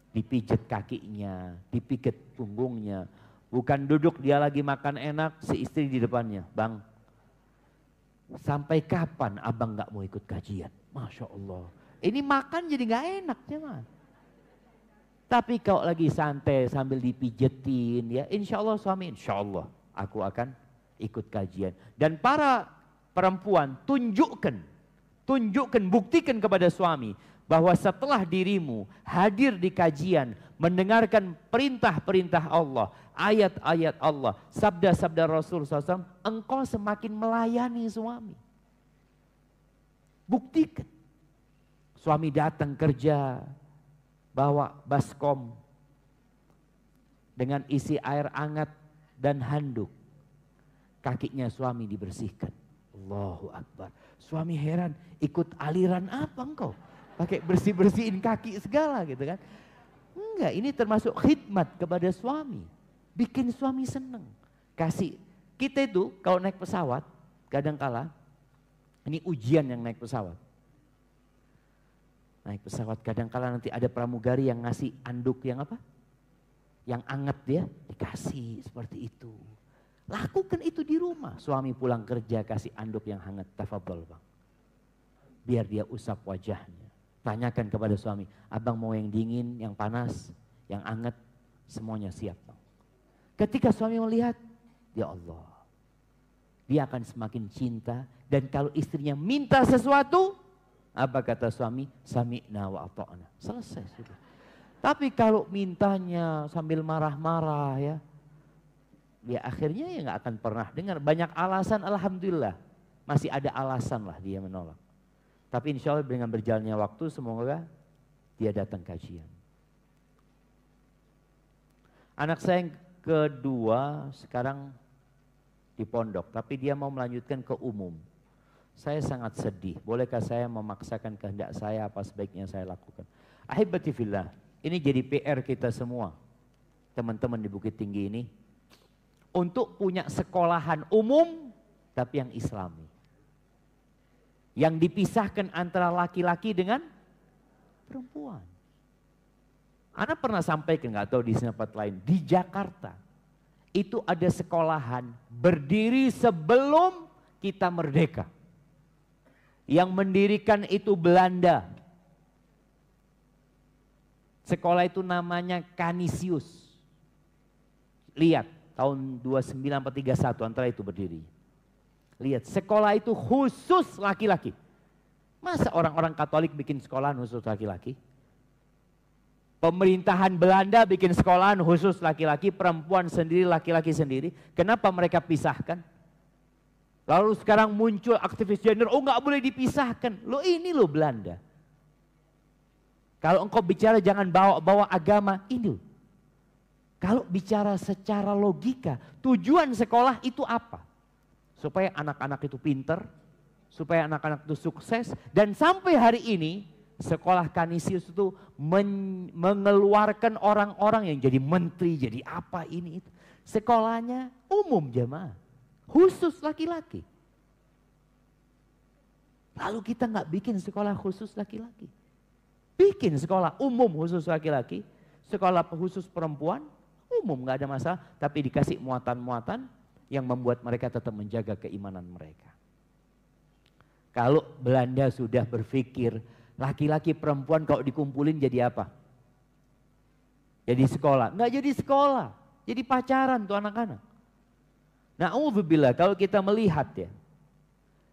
[SPEAKER 1] Dipijet kakinya, dipijet punggungnya, Bukan duduk dia lagi makan enak, si istri di depannya. Bang, sampai kapan abang gak mau ikut kajian? Masya Allah. Ini makan jadi gak enak cuman. Ya, Tapi kalau lagi santai sambil dipijetin ya insya Allah suami insya Allah aku akan ikut kajian. Dan para perempuan tunjukkan, tunjukkan, buktikan kepada suami bahwa setelah dirimu hadir di kajian mendengarkan perintah-perintah Allah, ayat-ayat Allah, sabda-sabda Rasul SAW, engkau semakin melayani suami. Buktikan. Suami datang kerja, bawa baskom dengan isi air hangat dan handuk. Kakinya suami dibersihkan. Allahu Akbar. Suami heran, ikut aliran apa engkau? Pakai bersih-bersihin kaki segala gitu kan. Enggak, ini termasuk khidmat kepada suami. Bikin suami seneng. Kasih. Kita itu kalau naik pesawat, kadang kala ini ujian yang naik pesawat. Naik pesawat kadang kala nanti ada pramugari yang ngasih anduk yang apa? Yang anget dia dikasih seperti itu. Lakukan itu di rumah. Suami pulang kerja kasih anduk yang hangat, tafadhol bang. Biar dia usap wajahnya Tanyakan kepada suami, abang mau yang dingin, yang panas, yang anget, semuanya siap. Bang. Ketika suami melihat, ya Allah, dia akan semakin cinta. Dan kalau istrinya minta sesuatu, apa kata suami? Sami'na wa ato'na. Selesai sudah. Tapi kalau mintanya sambil marah-marah ya, dia ya akhirnya ya nggak akan pernah dengar. Banyak alasan, alhamdulillah masih ada alasan lah dia menolak. Tapi insya Allah dengan berjalannya waktu semoga dia datang kajian. Anak saya yang kedua sekarang di pondok, tapi dia mau melanjutkan ke umum. Saya sangat sedih. Bolehkah saya memaksakan kehendak saya apa sebaiknya saya lakukan? Ahibati fillah, ini jadi PR kita semua. Teman-teman di Bukit Tinggi ini untuk punya sekolahan umum tapi yang islami yang dipisahkan antara laki-laki dengan perempuan. Anda pernah sampaikan, nggak tahu di tempat lain, di Jakarta itu ada sekolahan berdiri sebelum kita merdeka. Yang mendirikan itu Belanda. Sekolah itu namanya Kanisius. Lihat, tahun 2943 antara itu berdiri. Lihat, sekolah itu khusus laki-laki. Masa orang-orang Katolik bikin sekolah khusus laki-laki? Pemerintahan Belanda bikin sekolah khusus laki-laki, perempuan sendiri, laki-laki sendiri. Kenapa mereka pisahkan? Lalu sekarang muncul aktivis gender, oh nggak boleh dipisahkan. Lo ini lo Belanda. Kalau engkau bicara jangan bawa-bawa agama, ini Kalau bicara secara logika, tujuan sekolah itu apa? supaya anak-anak itu pinter, supaya anak-anak itu sukses. Dan sampai hari ini sekolah Kanisius itu men mengeluarkan orang-orang yang jadi menteri, jadi apa ini itu. Sekolahnya umum jemaah, khusus laki-laki. Lalu kita nggak bikin sekolah khusus laki-laki. Bikin sekolah umum khusus laki-laki, sekolah khusus perempuan, umum nggak ada masalah. Tapi dikasih muatan-muatan, yang membuat mereka tetap menjaga keimanan mereka. Kalau Belanda sudah berpikir laki-laki perempuan kalau dikumpulin jadi apa? Jadi sekolah. Enggak jadi sekolah. Jadi pacaran tuh anak-anak. Nah, uzubillah kalau kita melihat ya.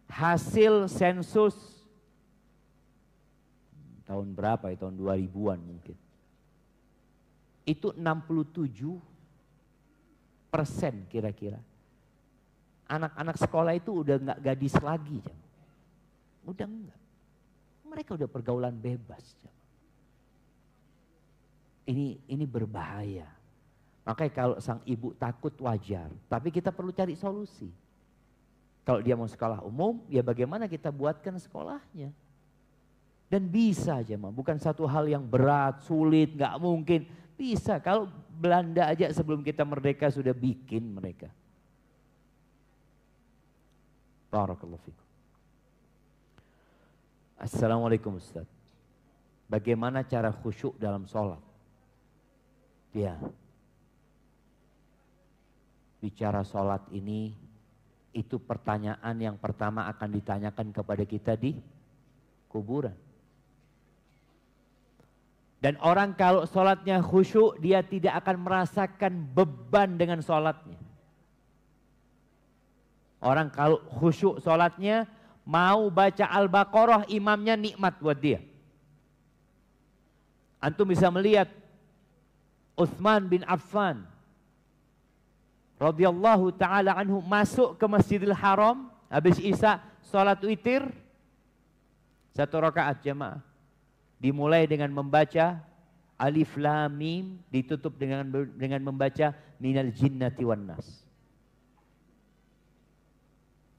[SPEAKER 1] Hasil sensus tahun berapa ya? Tahun 2000-an mungkin. Itu 67 persen kira-kira anak-anak sekolah itu udah nggak gadis lagi. Jam. Udah enggak. Mereka udah pergaulan bebas. Jam. Ini ini berbahaya. Makanya kalau sang ibu takut wajar, tapi kita perlu cari solusi. Kalau dia mau sekolah umum, ya bagaimana kita buatkan sekolahnya? Dan bisa aja, mah. bukan satu hal yang berat, sulit, nggak mungkin. Bisa, kalau Belanda aja sebelum kita merdeka sudah bikin mereka.
[SPEAKER 2] Barakallahu fikum. Assalamualaikum Ustaz.
[SPEAKER 1] Bagaimana cara khusyuk dalam sholat? Ya. Bicara sholat ini, itu pertanyaan yang pertama akan ditanyakan kepada kita di kuburan. Dan orang kalau sholatnya khusyuk, dia tidak akan merasakan beban dengan sholatnya. Orang kalau khusyuk sholatnya mau baca Al-Baqarah imamnya nikmat buat dia. Antum bisa melihat Uthman bin Affan radhiyallahu taala anhu masuk ke Masjidil Haram habis isa salat witir satu rakaat jemaah dimulai dengan membaca alif lam mim ditutup dengan dengan membaca minal jinnati wan nas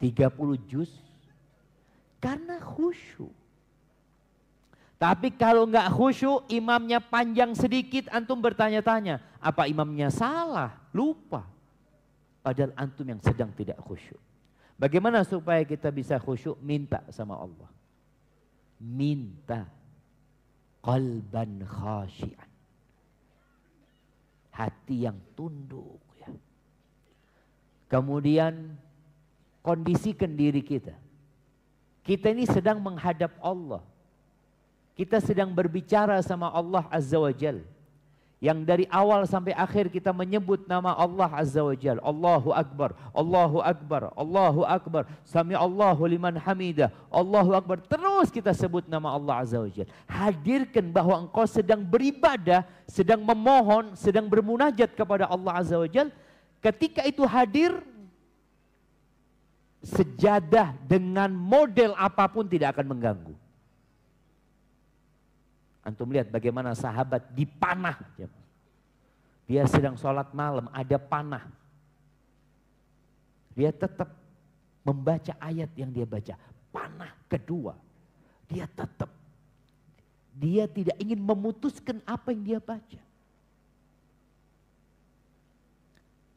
[SPEAKER 1] 30 juz karena khusyuk. Tapi kalau nggak khusyuk, imamnya panjang sedikit, antum bertanya-tanya, apa imamnya salah, lupa. Padahal antum yang sedang tidak khusyuk. Bagaimana supaya kita bisa khusyuk? Minta sama Allah. Minta. Qalban khasyian. Hati yang tunduk. Ya. Kemudian kondisikan diri kita. Kita ini sedang menghadap Allah. Kita sedang berbicara sama Allah Azza wa Jal. Yang dari awal sampai akhir kita menyebut nama Allah Azza wa Jal. Allahu Akbar, Allahu Akbar, Allahu Akbar. Sami Allahu liman hamidah, Allahu Akbar. Terus kita sebut nama Allah Azza wa Jal. Hadirkan bahwa engkau sedang beribadah, sedang memohon, sedang bermunajat kepada Allah Azza wa Jal. Ketika itu hadir, sejadah dengan model apapun tidak akan mengganggu. Antum lihat bagaimana sahabat dipanah. Dia sedang sholat malam, ada panah. Dia tetap membaca ayat yang dia baca. Panah kedua, dia tetap. Dia tidak ingin memutuskan apa yang dia baca.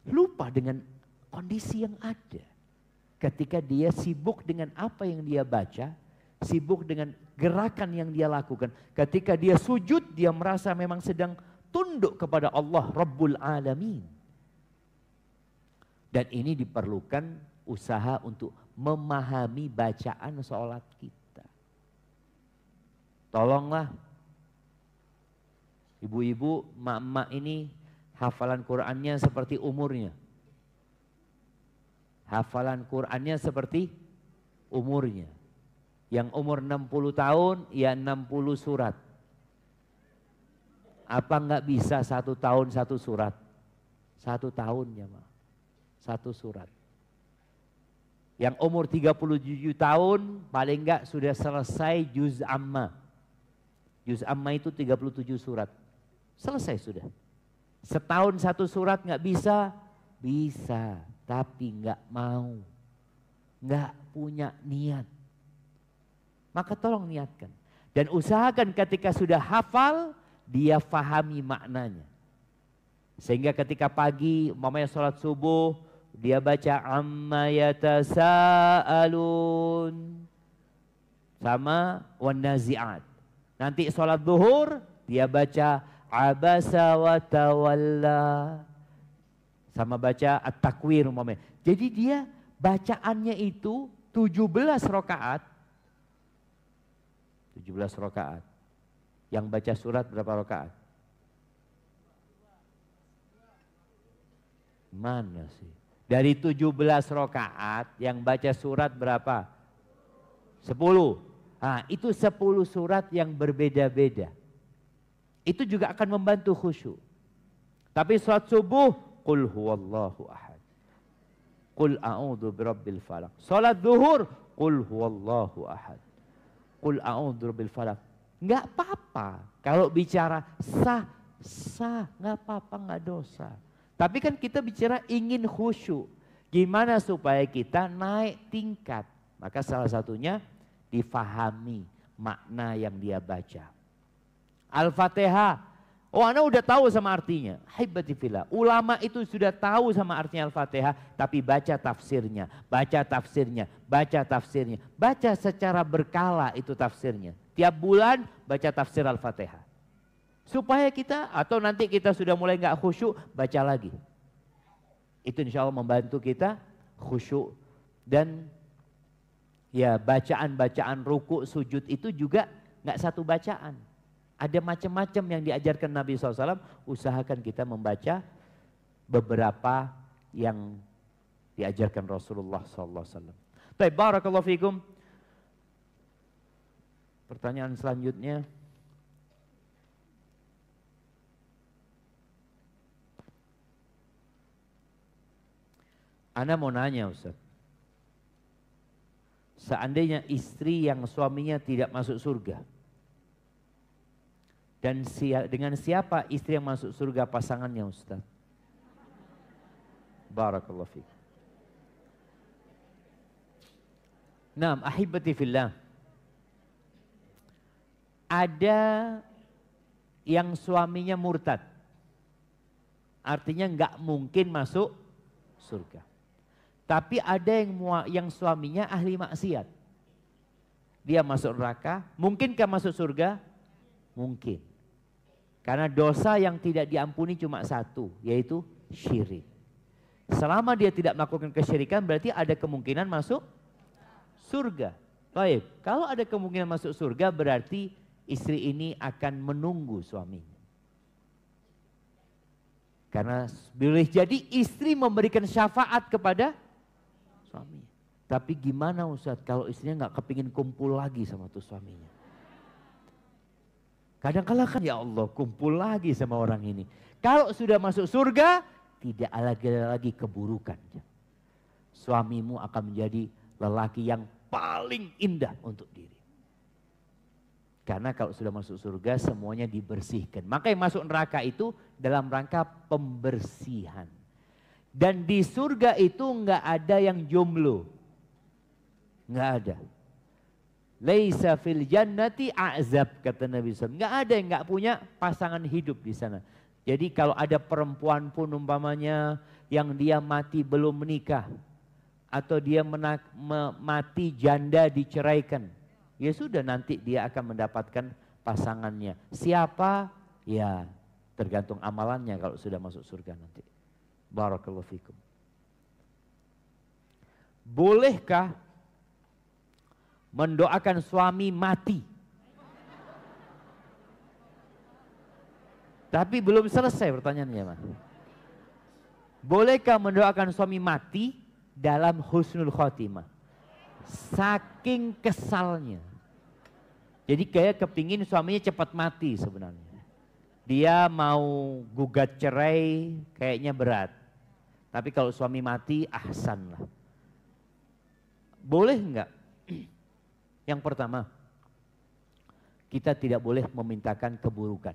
[SPEAKER 1] Lupa dengan kondisi yang ada ketika dia sibuk dengan apa yang dia baca, sibuk dengan gerakan yang dia lakukan. Ketika dia sujud, dia merasa memang sedang tunduk kepada Allah Rabbul Alamin. Dan ini diperlukan usaha untuk memahami bacaan sholat kita. Tolonglah ibu-ibu, mak-mak ini hafalan Qur'annya seperti umurnya. Hafalan Qur'annya seperti umurnya. Yang umur 60 tahun ya 60 surat. Apa enggak bisa satu tahun satu surat? Satu tahun ya ma. Satu surat. Yang umur 37 tahun paling enggak sudah selesai juz amma. Juz amma itu 37 surat. Selesai sudah. Setahun satu surat nggak bisa? Bisa tapi nggak mau, nggak punya niat. Maka tolong niatkan dan usahakan ketika sudah hafal dia fahami maknanya. Sehingga ketika pagi mamanya sholat subuh dia baca amma yatasaalun sama wanaziat. Nanti sholat duhur dia baca abasa wa sama baca At-Takwir umpamanya. Jadi dia bacaannya itu 17 rokaat. 17 rokaat. Yang baca surat berapa rokaat? Mana sih? Dari 17 rokaat yang baca surat berapa? 10. ah itu 10 surat yang berbeda-beda. Itu juga akan membantu khusyuk. Tapi sholat subuh Qul huwallahu ahad. Qul a'udhu birabbil falak. Salat zuhur, Qul huwallahu ahad. Qul a'udhu birabbil falak. Enggak apa-apa. Kalau bicara sah, sah. Enggak apa-apa, enggak dosa. Tapi kan kita bicara ingin khusyuk. Gimana supaya kita naik tingkat. Maka salah satunya difahami makna yang dia baca. Al-Fatihah Oh Anda udah tahu sama artinya. Haibatifillah. Ulama itu sudah tahu sama artinya Al-Fatihah. Tapi baca tafsirnya. Baca tafsirnya. Baca tafsirnya. Baca secara berkala itu tafsirnya. Tiap bulan baca tafsir Al-Fatihah. Supaya kita atau nanti kita sudah mulai nggak khusyuk baca lagi. Itu insya Allah membantu kita khusyuk. Dan ya bacaan-bacaan ruku sujud itu juga nggak satu bacaan ada macam-macam yang diajarkan Nabi SAW. Usahakan kita membaca beberapa yang diajarkan Rasulullah SAW. Baik, barakallahu fikum. Pertanyaan selanjutnya. Anda mau nanya Ustaz. Seandainya istri yang suaminya tidak masuk surga, dan sia, dengan siapa istri yang masuk surga pasangannya Ustaz?
[SPEAKER 2] Barakallahu fiqh.
[SPEAKER 1] Nah, ahibati fillah. Ada yang suaminya murtad. Artinya nggak mungkin masuk surga. Tapi ada yang yang suaminya ahli maksiat. Dia masuk neraka, mungkinkah masuk surga? Mungkin. Karena dosa yang tidak diampuni cuma satu, yaitu syirik. Selama dia tidak melakukan kesyirikan berarti ada kemungkinan masuk surga. Baik, kalau ada kemungkinan masuk surga berarti istri ini akan menunggu suaminya. Karena boleh jadi istri memberikan syafaat kepada suaminya. Tapi gimana Ustadz kalau istrinya nggak kepingin kumpul lagi sama tuh suaminya? Kadangkala -kadang, kan ya Allah kumpul lagi sama orang ini. Kalau sudah masuk surga tidak lagi lagi keburukan. Suamimu akan menjadi lelaki yang paling indah untuk diri. Karena kalau sudah masuk surga semuanya dibersihkan. Maka yang masuk neraka itu dalam rangka pembersihan. Dan di surga itu nggak ada yang jomblo. Nggak ada. Laisa fil jannati azab kata Nabi SAW. Enggak ada yang enggak punya pasangan hidup di sana. Jadi kalau ada perempuan pun umpamanya yang dia mati belum menikah atau dia menak, me, mati janda diceraikan. Ya sudah nanti dia akan mendapatkan pasangannya. Siapa? Ya tergantung amalannya kalau sudah masuk surga nanti. Barakallahu fikum. Bolehkah mendoakan suami mati. Tapi belum selesai pertanyaannya, Mas. Bolehkah mendoakan suami mati dalam husnul khotimah? Saking kesalnya. Jadi kayak kepingin suaminya cepat mati sebenarnya. Dia mau gugat cerai kayaknya berat. Tapi kalau suami mati ahsan lah. Boleh enggak yang pertama, kita tidak boleh memintakan keburukan.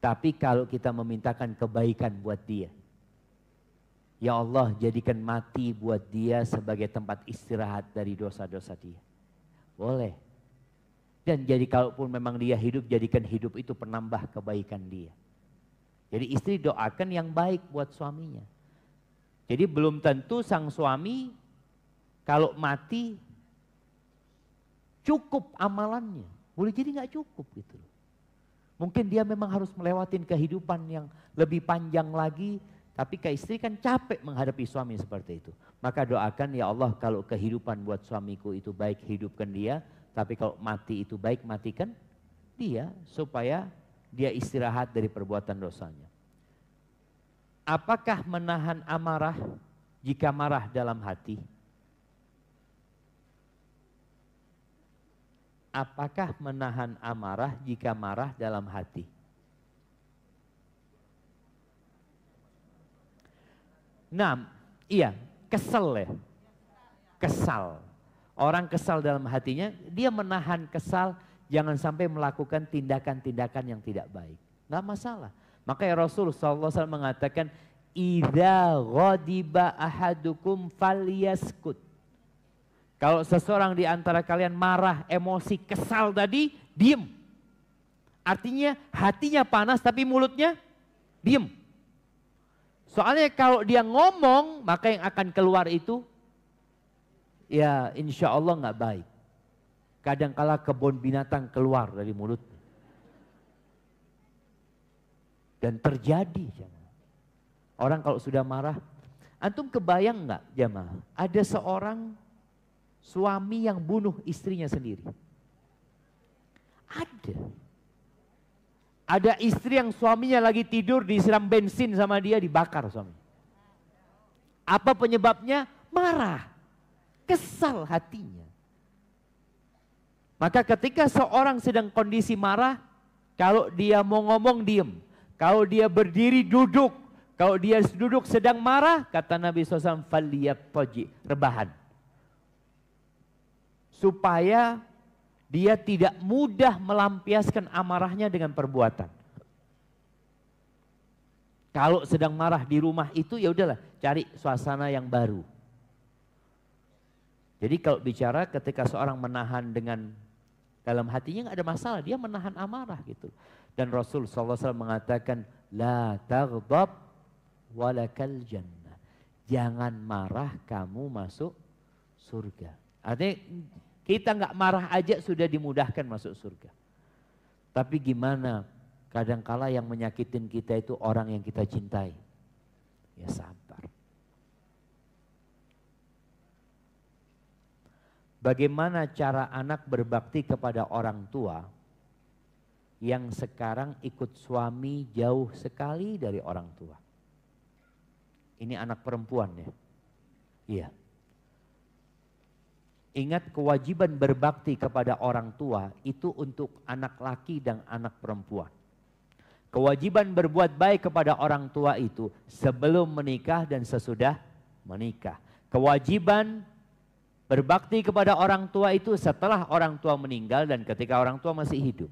[SPEAKER 1] Tapi kalau kita memintakan kebaikan buat dia, ya Allah jadikan mati buat dia sebagai tempat istirahat dari dosa-dosa dia. Boleh. Dan jadi kalaupun memang dia hidup, jadikan hidup itu penambah kebaikan dia. Jadi istri doakan yang baik buat suaminya. Jadi belum tentu sang suami kalau mati cukup amalannya. Boleh jadi nggak cukup gitu Mungkin dia memang harus melewatin kehidupan yang lebih panjang lagi. Tapi ke istri kan capek menghadapi suami seperti itu. Maka doakan ya Allah kalau kehidupan buat suamiku itu baik hidupkan dia. Tapi kalau mati itu baik matikan dia supaya dia istirahat dari perbuatan dosanya. Apakah menahan amarah jika marah dalam hati? apakah menahan amarah jika marah dalam hati? Nah, iya, kesel ya. Kesal. Orang kesal dalam hatinya, dia menahan kesal jangan sampai melakukan tindakan-tindakan yang tidak baik. Enggak masalah. Maka ya Rasul SAW mengatakan, Ida ghadiba ahadukum falyaskut. Kalau seseorang di antara kalian marah, emosi, kesal tadi, diem. Artinya hatinya panas tapi mulutnya diem. Soalnya kalau dia ngomong, maka yang akan keluar itu ya insya Allah nggak baik. Kadangkala kebun binatang keluar dari mulut Dan terjadi. Orang kalau sudah marah, antum kebayang nggak jamaah? Ada seorang Suami yang bunuh istrinya sendiri. Ada. Ada istri yang suaminya lagi tidur disiram bensin sama dia dibakar suami. Apa penyebabnya? Marah. Kesal hatinya. Maka ketika seorang sedang kondisi marah, kalau dia mau ngomong diem, kalau dia berdiri duduk, kalau dia duduk sedang marah, kata Nabi SAW, rebahan supaya dia tidak mudah melampiaskan amarahnya dengan perbuatan. Kalau sedang marah di rumah itu ya udahlah, cari suasana yang baru. Jadi kalau bicara ketika seorang menahan dengan dalam hatinya nggak ada masalah, dia menahan amarah gitu. Dan Rasul SAW mengatakan, La taghdab walakal jannah. Jangan marah kamu masuk surga. Artinya kita nggak marah aja sudah dimudahkan masuk surga. Tapi gimana kadangkala yang menyakitin kita itu orang yang kita cintai. Ya sabar. Bagaimana cara anak berbakti kepada orang tua yang sekarang ikut suami jauh sekali dari orang tua? Ini anak perempuan ya. Iya. Ingat kewajiban berbakti kepada orang tua itu untuk anak laki dan anak perempuan. Kewajiban berbuat baik kepada orang tua itu sebelum menikah dan sesudah menikah. Kewajiban berbakti kepada orang tua itu setelah orang tua meninggal dan ketika orang tua masih hidup.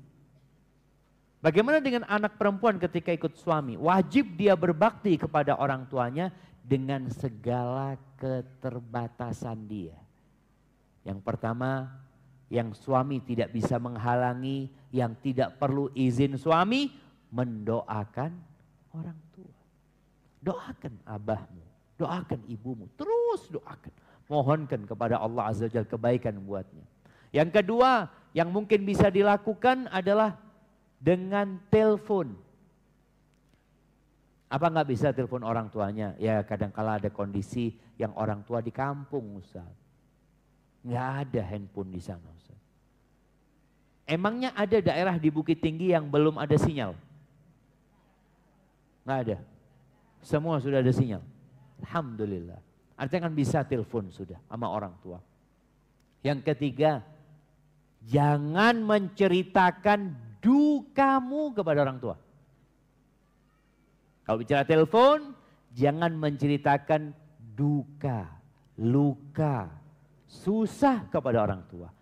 [SPEAKER 1] Bagaimana dengan anak perempuan ketika ikut suami? Wajib dia berbakti kepada orang tuanya dengan segala keterbatasan dia. Yang pertama, yang suami tidak bisa menghalangi, yang tidak perlu izin suami, mendoakan orang tua. Doakan abahmu, doakan ibumu, terus doakan. Mohonkan kepada Allah Azza Jal kebaikan buatnya. Yang kedua, yang mungkin bisa dilakukan adalah dengan telepon. Apa nggak bisa telepon orang tuanya? Ya kadangkala ada kondisi yang orang tua di kampung Ustaz. Nggak ada handphone di sana. Emangnya ada daerah di Bukit Tinggi yang belum ada sinyal? Nggak ada. Semua sudah ada sinyal. Alhamdulillah. Artinya kan bisa telepon sudah sama orang tua. Yang ketiga, jangan menceritakan dukamu kepada orang tua. Kalau bicara telepon, jangan menceritakan duka, luka, susah kepada orang tua.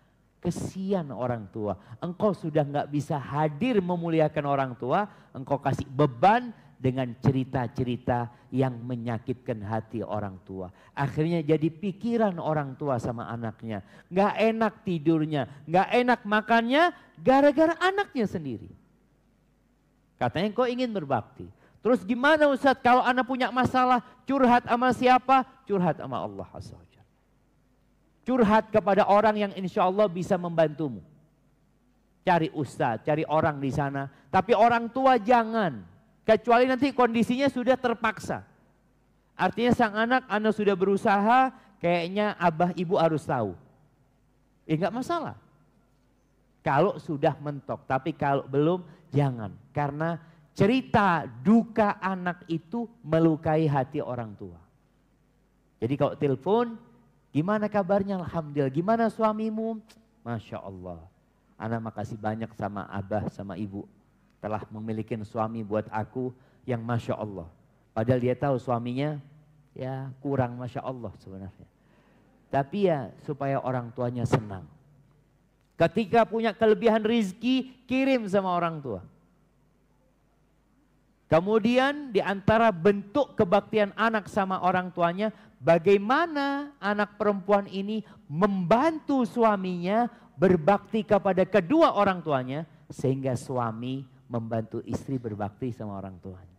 [SPEAKER 1] Kesian orang tua. Engkau sudah nggak bisa hadir memuliakan orang tua. Engkau kasih beban dengan cerita-cerita yang menyakitkan hati orang tua. Akhirnya jadi pikiran orang tua sama anaknya. Nggak enak tidurnya, nggak enak makannya gara-gara anaknya sendiri. Katanya engkau ingin berbakti. Terus gimana Ustaz kalau anak punya masalah curhat sama siapa? Curhat sama Allah Azza Curhat kepada orang yang insya Allah bisa membantumu. Cari ustaz, cari orang di sana. Tapi orang tua jangan. Kecuali nanti kondisinya sudah terpaksa. Artinya sang anak, anak sudah berusaha, kayaknya abah ibu harus tahu. Ya enggak masalah. Kalau sudah mentok, tapi kalau belum jangan. Karena cerita duka anak itu melukai hati orang tua. Jadi kalau telepon Gimana kabarnya? Alhamdulillah. Gimana suamimu? Masya Allah. Anak makasih banyak sama abah sama ibu. Telah memiliki suami buat aku yang Masya Allah. Padahal dia tahu suaminya ya kurang Masya Allah sebenarnya. Tapi ya supaya orang tuanya senang. Ketika punya kelebihan rizki, kirim sama orang tua. Kemudian di antara bentuk kebaktian anak sama orang tuanya, bagaimana anak perempuan ini membantu suaminya berbakti kepada kedua orang tuanya sehingga suami membantu istri berbakti sama orang tuanya.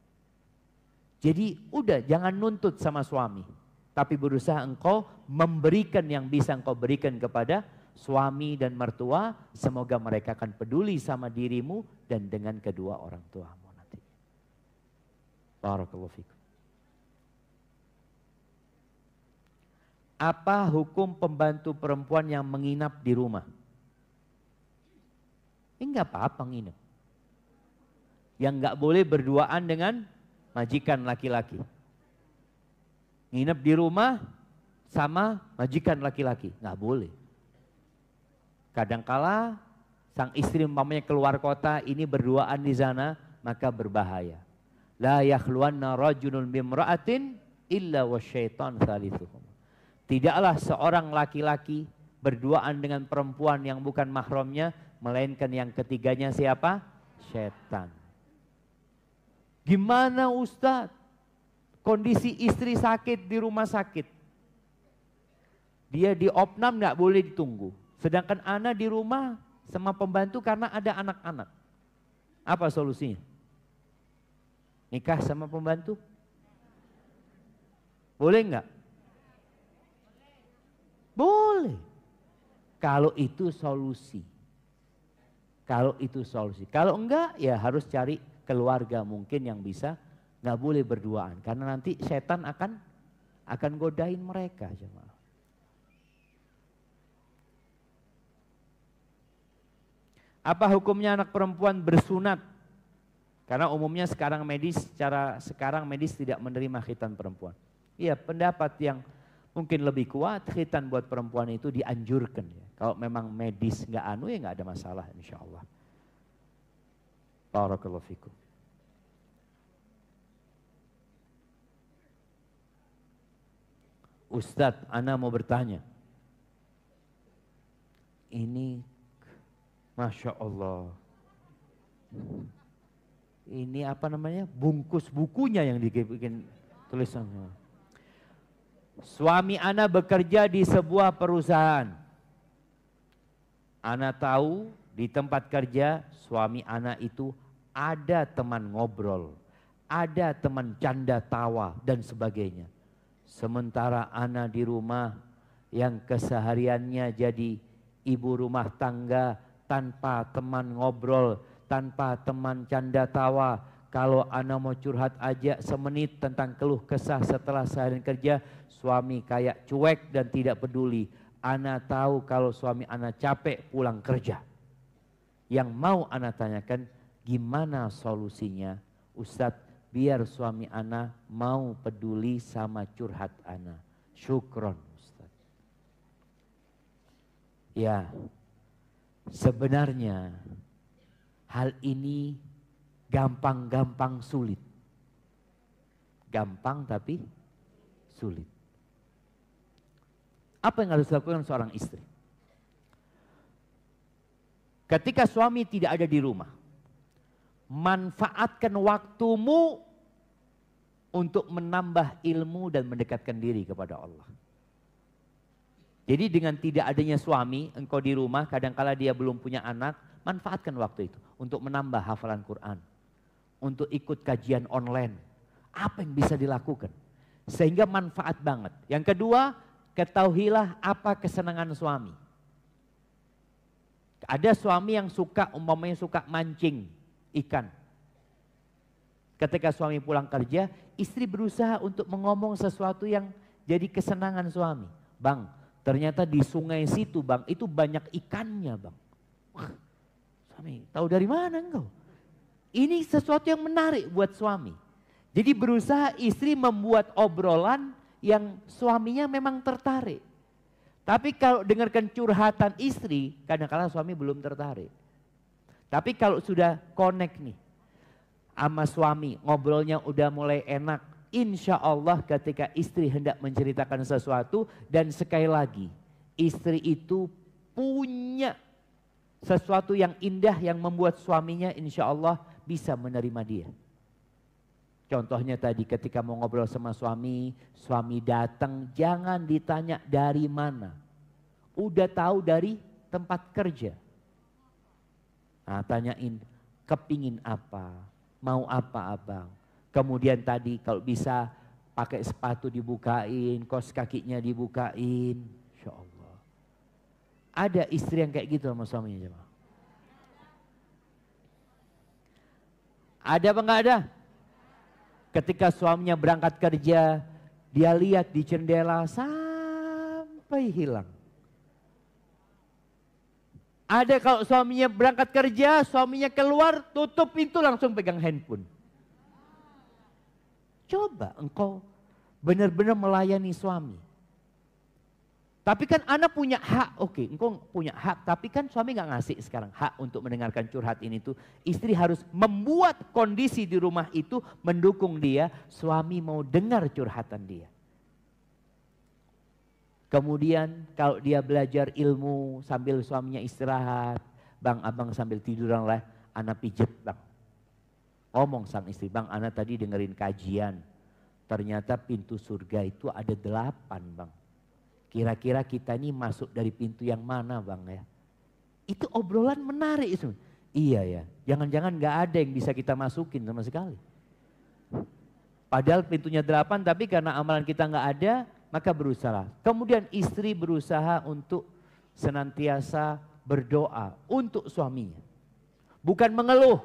[SPEAKER 1] Jadi udah jangan nuntut sama suami, tapi berusaha engkau memberikan yang bisa engkau berikan kepada suami dan mertua, semoga mereka akan peduli sama dirimu dan dengan kedua orang tuamu nanti. Barakallahu fikum. Apa hukum pembantu perempuan yang menginap di rumah? Ini enggak apa-apa nginep, Yang enggak boleh berduaan dengan majikan laki-laki. Nginep di rumah sama majikan laki-laki. Nggak boleh. Kadangkala sang istri umpamanya keluar kota ini berduaan di sana maka berbahaya. La yakhluwanna rajulun bimra'atin illa wasyaitan salisuhum. Tidaklah seorang laki-laki berduaan dengan perempuan yang bukan mahramnya, melainkan yang ketiganya siapa? Setan. Gimana Ustadz? Kondisi istri sakit di rumah sakit. Dia di opnam nggak boleh ditunggu. Sedangkan Ana di rumah sama pembantu karena ada anak-anak. Apa solusinya? Nikah sama pembantu? Boleh nggak? Boleh. Kalau itu solusi. Kalau itu solusi. Kalau enggak ya harus cari keluarga mungkin yang bisa. Nggak boleh berduaan. Karena nanti setan akan akan godain mereka. Jemaah. Apa hukumnya anak perempuan bersunat? Karena umumnya sekarang medis, secara sekarang medis tidak menerima khitan perempuan. Iya pendapat yang mungkin lebih kuat, khitan buat perempuan itu dianjurkan. Ya. Kalau memang medis nggak anu ya nggak ada masalah insya Allah.
[SPEAKER 2] Barakallahu fikum.
[SPEAKER 1] Ustadz, Ana mau bertanya. Ini, Masya Allah. Ini apa namanya, bungkus bukunya yang dibikin tulisannya Suami Ana bekerja di sebuah perusahaan. Ana tahu di tempat kerja suami Ana itu ada teman ngobrol, ada teman canda tawa dan sebagainya. Sementara Ana di rumah yang kesehariannya jadi ibu rumah tangga tanpa teman ngobrol, tanpa teman canda tawa, kalau anak mau curhat aja semenit tentang keluh kesah setelah seharian kerja, suami kayak cuek dan tidak peduli. Anak tahu kalau suami anak capek pulang kerja. Yang mau anak tanyakan, gimana solusinya? Ustadz, biar suami anak mau peduli sama curhat anak. Syukron Ustadz. Ya, sebenarnya hal ini gampang-gampang sulit. Gampang tapi sulit. Apa yang harus dilakukan seorang istri? Ketika suami tidak ada di rumah, manfaatkan waktumu untuk menambah ilmu dan mendekatkan diri kepada Allah. Jadi dengan tidak adanya suami, engkau di rumah, kadangkala dia belum punya anak, manfaatkan waktu itu untuk menambah hafalan Quran, untuk ikut kajian online. Apa yang bisa dilakukan? Sehingga manfaat banget. Yang kedua, ketahuilah apa kesenangan suami. Ada suami yang suka, umpamanya suka mancing ikan. Ketika suami pulang kerja, istri berusaha untuk mengomong sesuatu yang jadi kesenangan suami. Bang, ternyata di sungai situ bang, itu banyak ikannya bang. Wah, suami, tahu dari mana engkau? Ini sesuatu yang menarik buat suami. Jadi berusaha istri membuat obrolan yang suaminya memang tertarik. Tapi kalau dengarkan curhatan istri, kadang-kadang suami belum tertarik. Tapi kalau sudah connect nih sama suami, ngobrolnya udah mulai enak. Insya Allah ketika istri hendak menceritakan sesuatu dan sekali lagi istri itu punya sesuatu yang indah yang membuat suaminya insya Allah bisa menerima dia. Contohnya tadi ketika mau ngobrol sama suami, suami datang jangan ditanya dari mana. Udah tahu dari tempat kerja. Nah tanyain kepingin apa, mau apa abang. Kemudian tadi kalau bisa pakai sepatu dibukain, kos kakinya dibukain. Insya Allah. Ada istri yang kayak gitu sama suaminya. Ada apa enggak ada? Ketika suaminya berangkat kerja, dia lihat di jendela sampai hilang. Ada kalau suaminya berangkat kerja, suaminya keluar, tutup pintu langsung pegang handphone. Coba engkau benar-benar melayani suami. Tapi kan anak punya hak, oke, engkau punya hak, tapi kan suami nggak ngasih sekarang hak untuk mendengarkan curhat ini tuh. Istri harus membuat kondisi di rumah itu mendukung dia, suami mau dengar curhatan dia. Kemudian kalau dia belajar ilmu sambil suaminya istirahat, bang abang sambil tiduran lah, anak pijet bang. Ngomong sang istri, bang anak tadi dengerin kajian, ternyata pintu surga itu ada delapan bang Kira-kira kita ini masuk dari pintu yang mana bang ya? Itu obrolan menarik itu. Iya ya, jangan-jangan gak ada yang bisa kita masukin sama sekali. Padahal pintunya delapan, tapi karena amalan kita gak ada, maka berusaha. Kemudian istri berusaha untuk senantiasa berdoa untuk suaminya. Bukan mengeluh.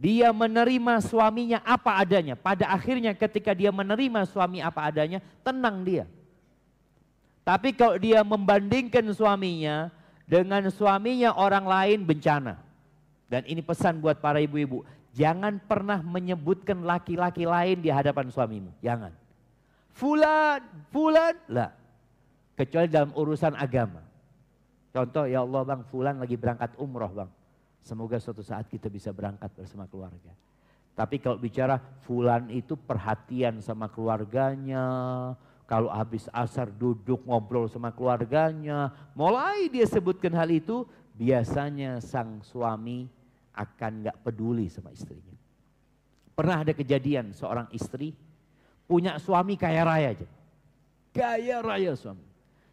[SPEAKER 1] Dia menerima suaminya apa adanya. Pada akhirnya ketika dia menerima suami apa adanya, tenang dia. Tapi kalau dia membandingkan suaminya dengan suaminya orang lain bencana. Dan ini pesan buat para ibu-ibu. Jangan pernah menyebutkan laki-laki lain di hadapan suamimu. Jangan. Fulan, fulan. Lah. Kecuali dalam urusan agama. Contoh ya Allah bang, fulan lagi berangkat umroh bang. Semoga suatu saat kita bisa berangkat bersama keluarga. Tapi kalau bicara fulan itu perhatian sama keluarganya, kalau habis asar duduk ngobrol sama keluarganya, mulai dia sebutkan hal itu, biasanya sang suami akan gak peduli sama istrinya. Pernah ada kejadian seorang istri punya suami kaya raya aja. Kaya raya suami.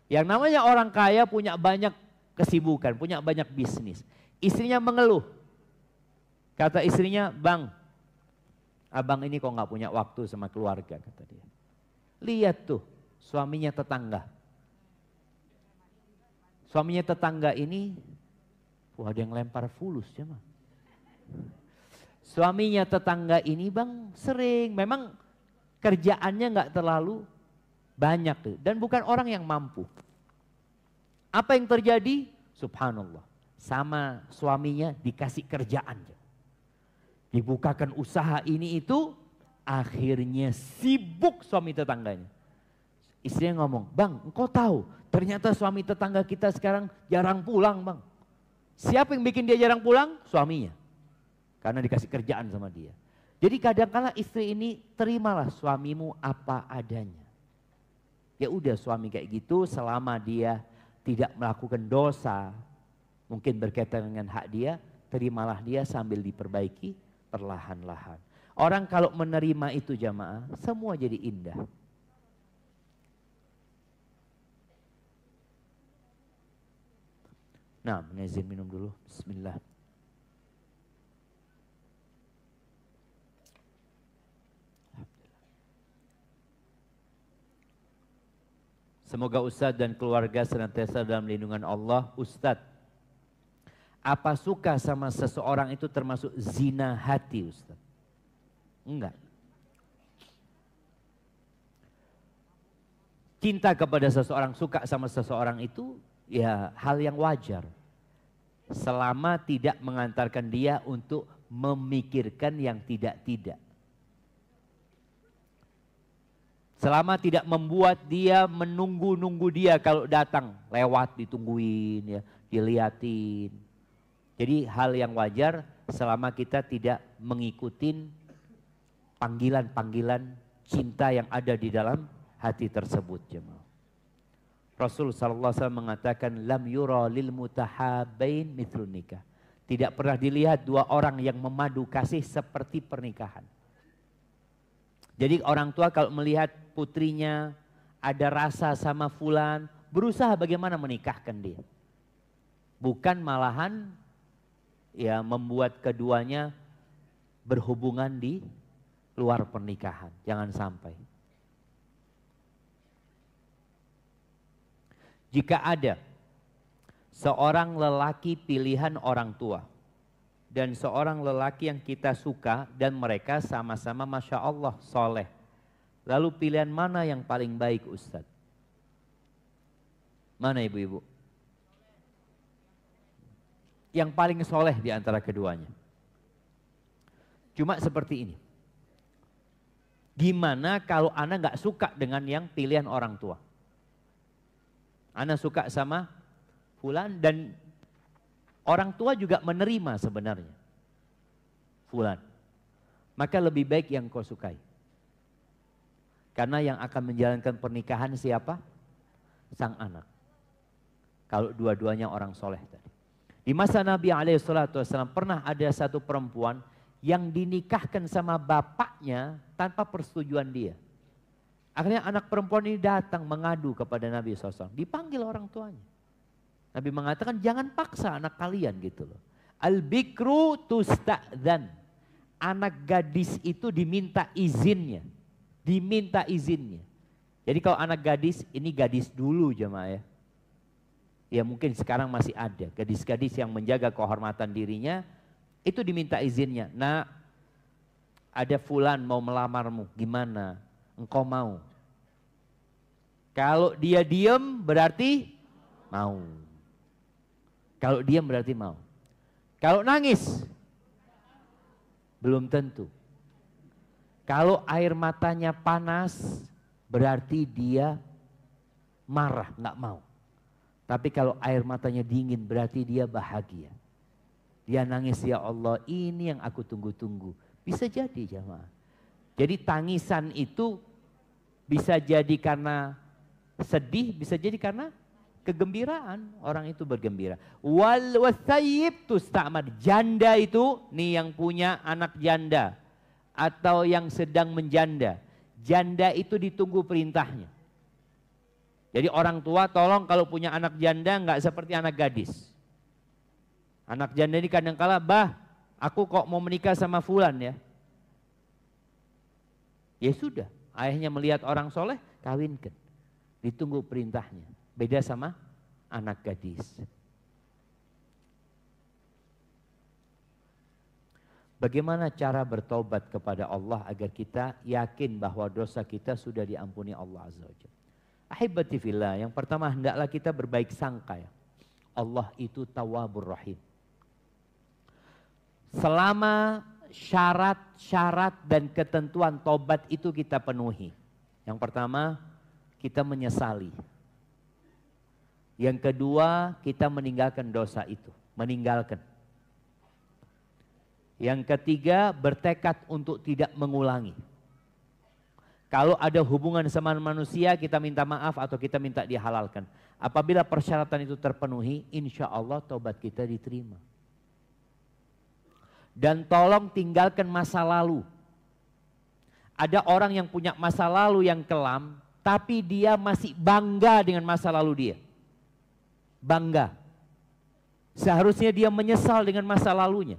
[SPEAKER 1] Yang namanya orang kaya punya banyak kesibukan, punya banyak bisnis. Istrinya mengeluh. Kata istrinya, bang, abang ini kok gak punya waktu sama keluarga, kata dia. Lihat tuh suaminya tetangga. Suaminya tetangga ini, wah ada yang lempar fulus ya mah. Suaminya tetangga ini bang sering, memang kerjaannya nggak terlalu banyak tuh dan bukan orang yang mampu. Apa yang terjadi? Subhanallah. Sama suaminya dikasih kerjaan. Dibukakan usaha ini itu Akhirnya sibuk suami tetangganya. Istrinya ngomong, bang engkau tahu ternyata suami tetangga kita sekarang jarang pulang bang. Siapa yang bikin dia jarang pulang? Suaminya. Karena dikasih kerjaan sama dia. Jadi kadangkala istri ini terimalah suamimu apa adanya. Ya udah suami kayak gitu selama dia tidak melakukan dosa, mungkin berkaitan dengan hak dia, terimalah dia sambil diperbaiki perlahan-lahan. Orang kalau menerima itu jamaah, semua jadi indah. Nah, menezin minum dulu. Bismillah.
[SPEAKER 2] Semoga Ustadz dan
[SPEAKER 1] keluarga senantiasa dalam lindungan Allah. Ustadz, apa suka sama seseorang itu termasuk zina hati Ustadz? Enggak. Cinta kepada seseorang, suka sama seseorang itu ya hal yang wajar. Selama tidak mengantarkan dia untuk memikirkan yang tidak-tidak. Selama tidak membuat dia menunggu-nunggu dia kalau datang, lewat ditungguin ya, diliatin. Jadi hal yang wajar selama kita tidak mengikuti panggilan-panggilan cinta yang ada di dalam hati tersebut jemaah. Rasul sallallahu alaihi wasallam mengatakan lam yura lil mutahabbain mithlu nikah. Tidak pernah dilihat dua orang yang memadu kasih seperti pernikahan. Jadi orang tua kalau melihat putrinya ada rasa sama fulan, berusaha bagaimana menikahkan dia. Bukan malahan ya membuat keduanya berhubungan di luar pernikahan. Jangan sampai. Jika ada seorang lelaki pilihan orang tua dan seorang lelaki yang kita suka dan mereka sama-sama Masya Allah soleh. Lalu pilihan mana yang paling baik Ustadz? Mana ibu-ibu? Yang paling soleh di antara keduanya. Cuma seperti ini. Gimana kalau anak nggak suka dengan yang pilihan orang tua? Anak suka sama Fulan dan orang tua juga menerima sebenarnya. Fulan. Maka lebih baik yang kau sukai. Karena yang akan menjalankan pernikahan siapa? Sang anak. Kalau dua-duanya orang soleh tadi. Di masa Nabi Alaihissalam pernah ada satu perempuan yang dinikahkan sama bapaknya tanpa persetujuan dia. Akhirnya anak perempuan ini datang mengadu kepada Nabi SAW. Dipanggil orang tuanya. Nabi mengatakan jangan paksa anak kalian gitu loh. Al-bikru tusta'dan. Anak gadis itu diminta izinnya. Diminta izinnya. Jadi kalau anak gadis, ini gadis dulu jemaah ya. Ya mungkin sekarang masih ada. Gadis-gadis yang menjaga kehormatan dirinya itu diminta izinnya. Nah, ada fulan mau melamarmu, gimana? Engkau mau? Kalau dia diem berarti mau. Kalau diem berarti mau. Kalau nangis belum tentu. Kalau air matanya panas berarti dia marah nggak mau. Tapi kalau air matanya dingin berarti dia bahagia. Dia nangis, ya Allah ini yang aku tunggu-tunggu. Bisa jadi jamaah. Jadi tangisan itu bisa jadi karena sedih, bisa jadi karena kegembiraan. Orang itu bergembira. Wal wasayib tustamad. Janda itu nih yang punya anak janda. Atau yang sedang menjanda. Janda itu ditunggu perintahnya. Jadi orang tua tolong kalau punya anak janda nggak seperti anak gadis. Anak janda ini kadang kala, bah, aku kok mau menikah sama Fulan ya. Ya sudah, ayahnya melihat orang soleh, kawinkan. Ditunggu perintahnya. Beda sama anak gadis. Bagaimana cara bertobat kepada Allah agar kita yakin bahwa dosa kita sudah diampuni Allah Azza wa Jalla. yang pertama hendaklah kita berbaik sangka ya. Allah itu tawabur rahim. Selama syarat-syarat dan ketentuan tobat itu kita penuhi. Yang pertama, kita menyesali. Yang kedua, kita meninggalkan dosa itu, meninggalkan. Yang ketiga, bertekad untuk tidak mengulangi. Kalau ada hubungan sama manusia, kita minta maaf atau kita minta dihalalkan. Apabila persyaratan itu terpenuhi, insya Allah tobat kita diterima. Dan tolong tinggalkan masa lalu. Ada orang yang punya masa lalu yang kelam, tapi dia masih bangga dengan masa lalu dia. Bangga. Seharusnya dia menyesal dengan masa lalunya.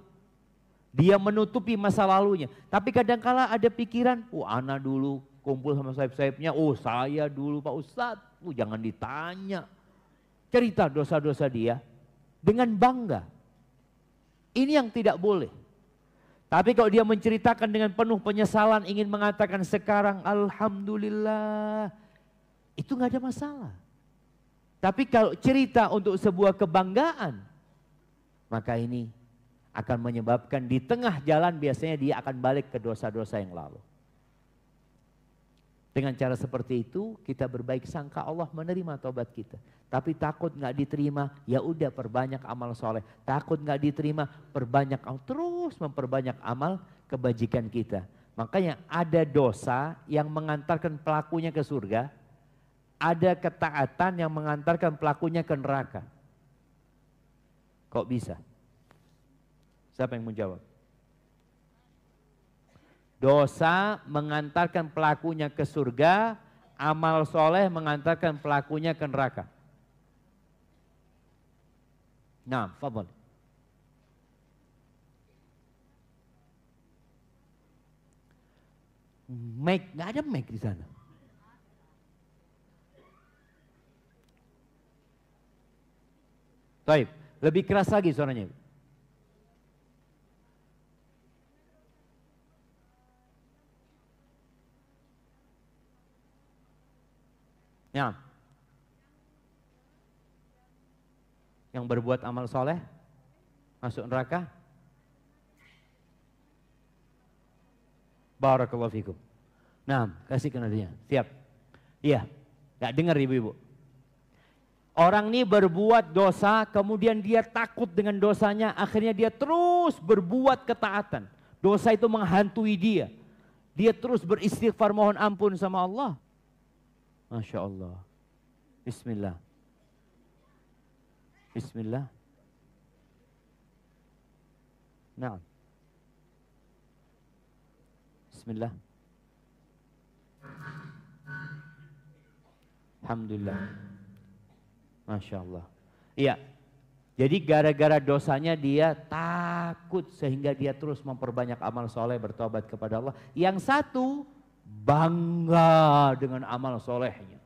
[SPEAKER 1] Dia menutupi masa lalunya. Tapi kadangkala ada pikiran, oh anak dulu kumpul sama sayap-sayapnya, oh saya dulu Pak Ustadz, oh, jangan ditanya. Cerita dosa-dosa dia dengan bangga. Ini yang tidak boleh. Tapi kalau dia menceritakan dengan penuh penyesalan ingin mengatakan sekarang Alhamdulillah. Itu nggak ada masalah. Tapi kalau cerita untuk sebuah kebanggaan. Maka ini akan menyebabkan di tengah jalan biasanya dia akan balik ke dosa-dosa yang lalu. Dengan cara seperti itu kita berbaik sangka Allah menerima tobat kita. Tapi takut nggak diterima, ya udah perbanyak amal soleh. Takut nggak diterima, perbanyak amal terus memperbanyak amal kebajikan kita. Makanya ada dosa yang mengantarkan pelakunya ke surga, ada ketaatan yang mengantarkan pelakunya ke neraka. Kok bisa? Siapa yang menjawab? Dosa mengantarkan pelakunya ke surga, amal soleh mengantarkan pelakunya ke neraka. Nah, fadol. Make, nggak ada make di sana.
[SPEAKER 2] Baik, lebih keras lagi suaranya. Ya.
[SPEAKER 1] Yang berbuat amal soleh masuk neraka. Barakallahu fikum. Nah, kasih kenalnya. Siap. Iya. Gak dengar ibu-ibu. Orang ini berbuat dosa, kemudian dia takut dengan dosanya, akhirnya dia terus berbuat ketaatan. Dosa itu menghantui dia. Dia terus beristighfar mohon ampun sama Allah.
[SPEAKER 2] Masya Allah. Bismillah. Bismillah. Naam. Bismillah. Alhamdulillah. Masya Allah.
[SPEAKER 1] Iya. Jadi gara-gara dosanya dia takut sehingga dia terus memperbanyak amal soleh bertobat kepada Allah. Yang satu bangga dengan amal solehnya.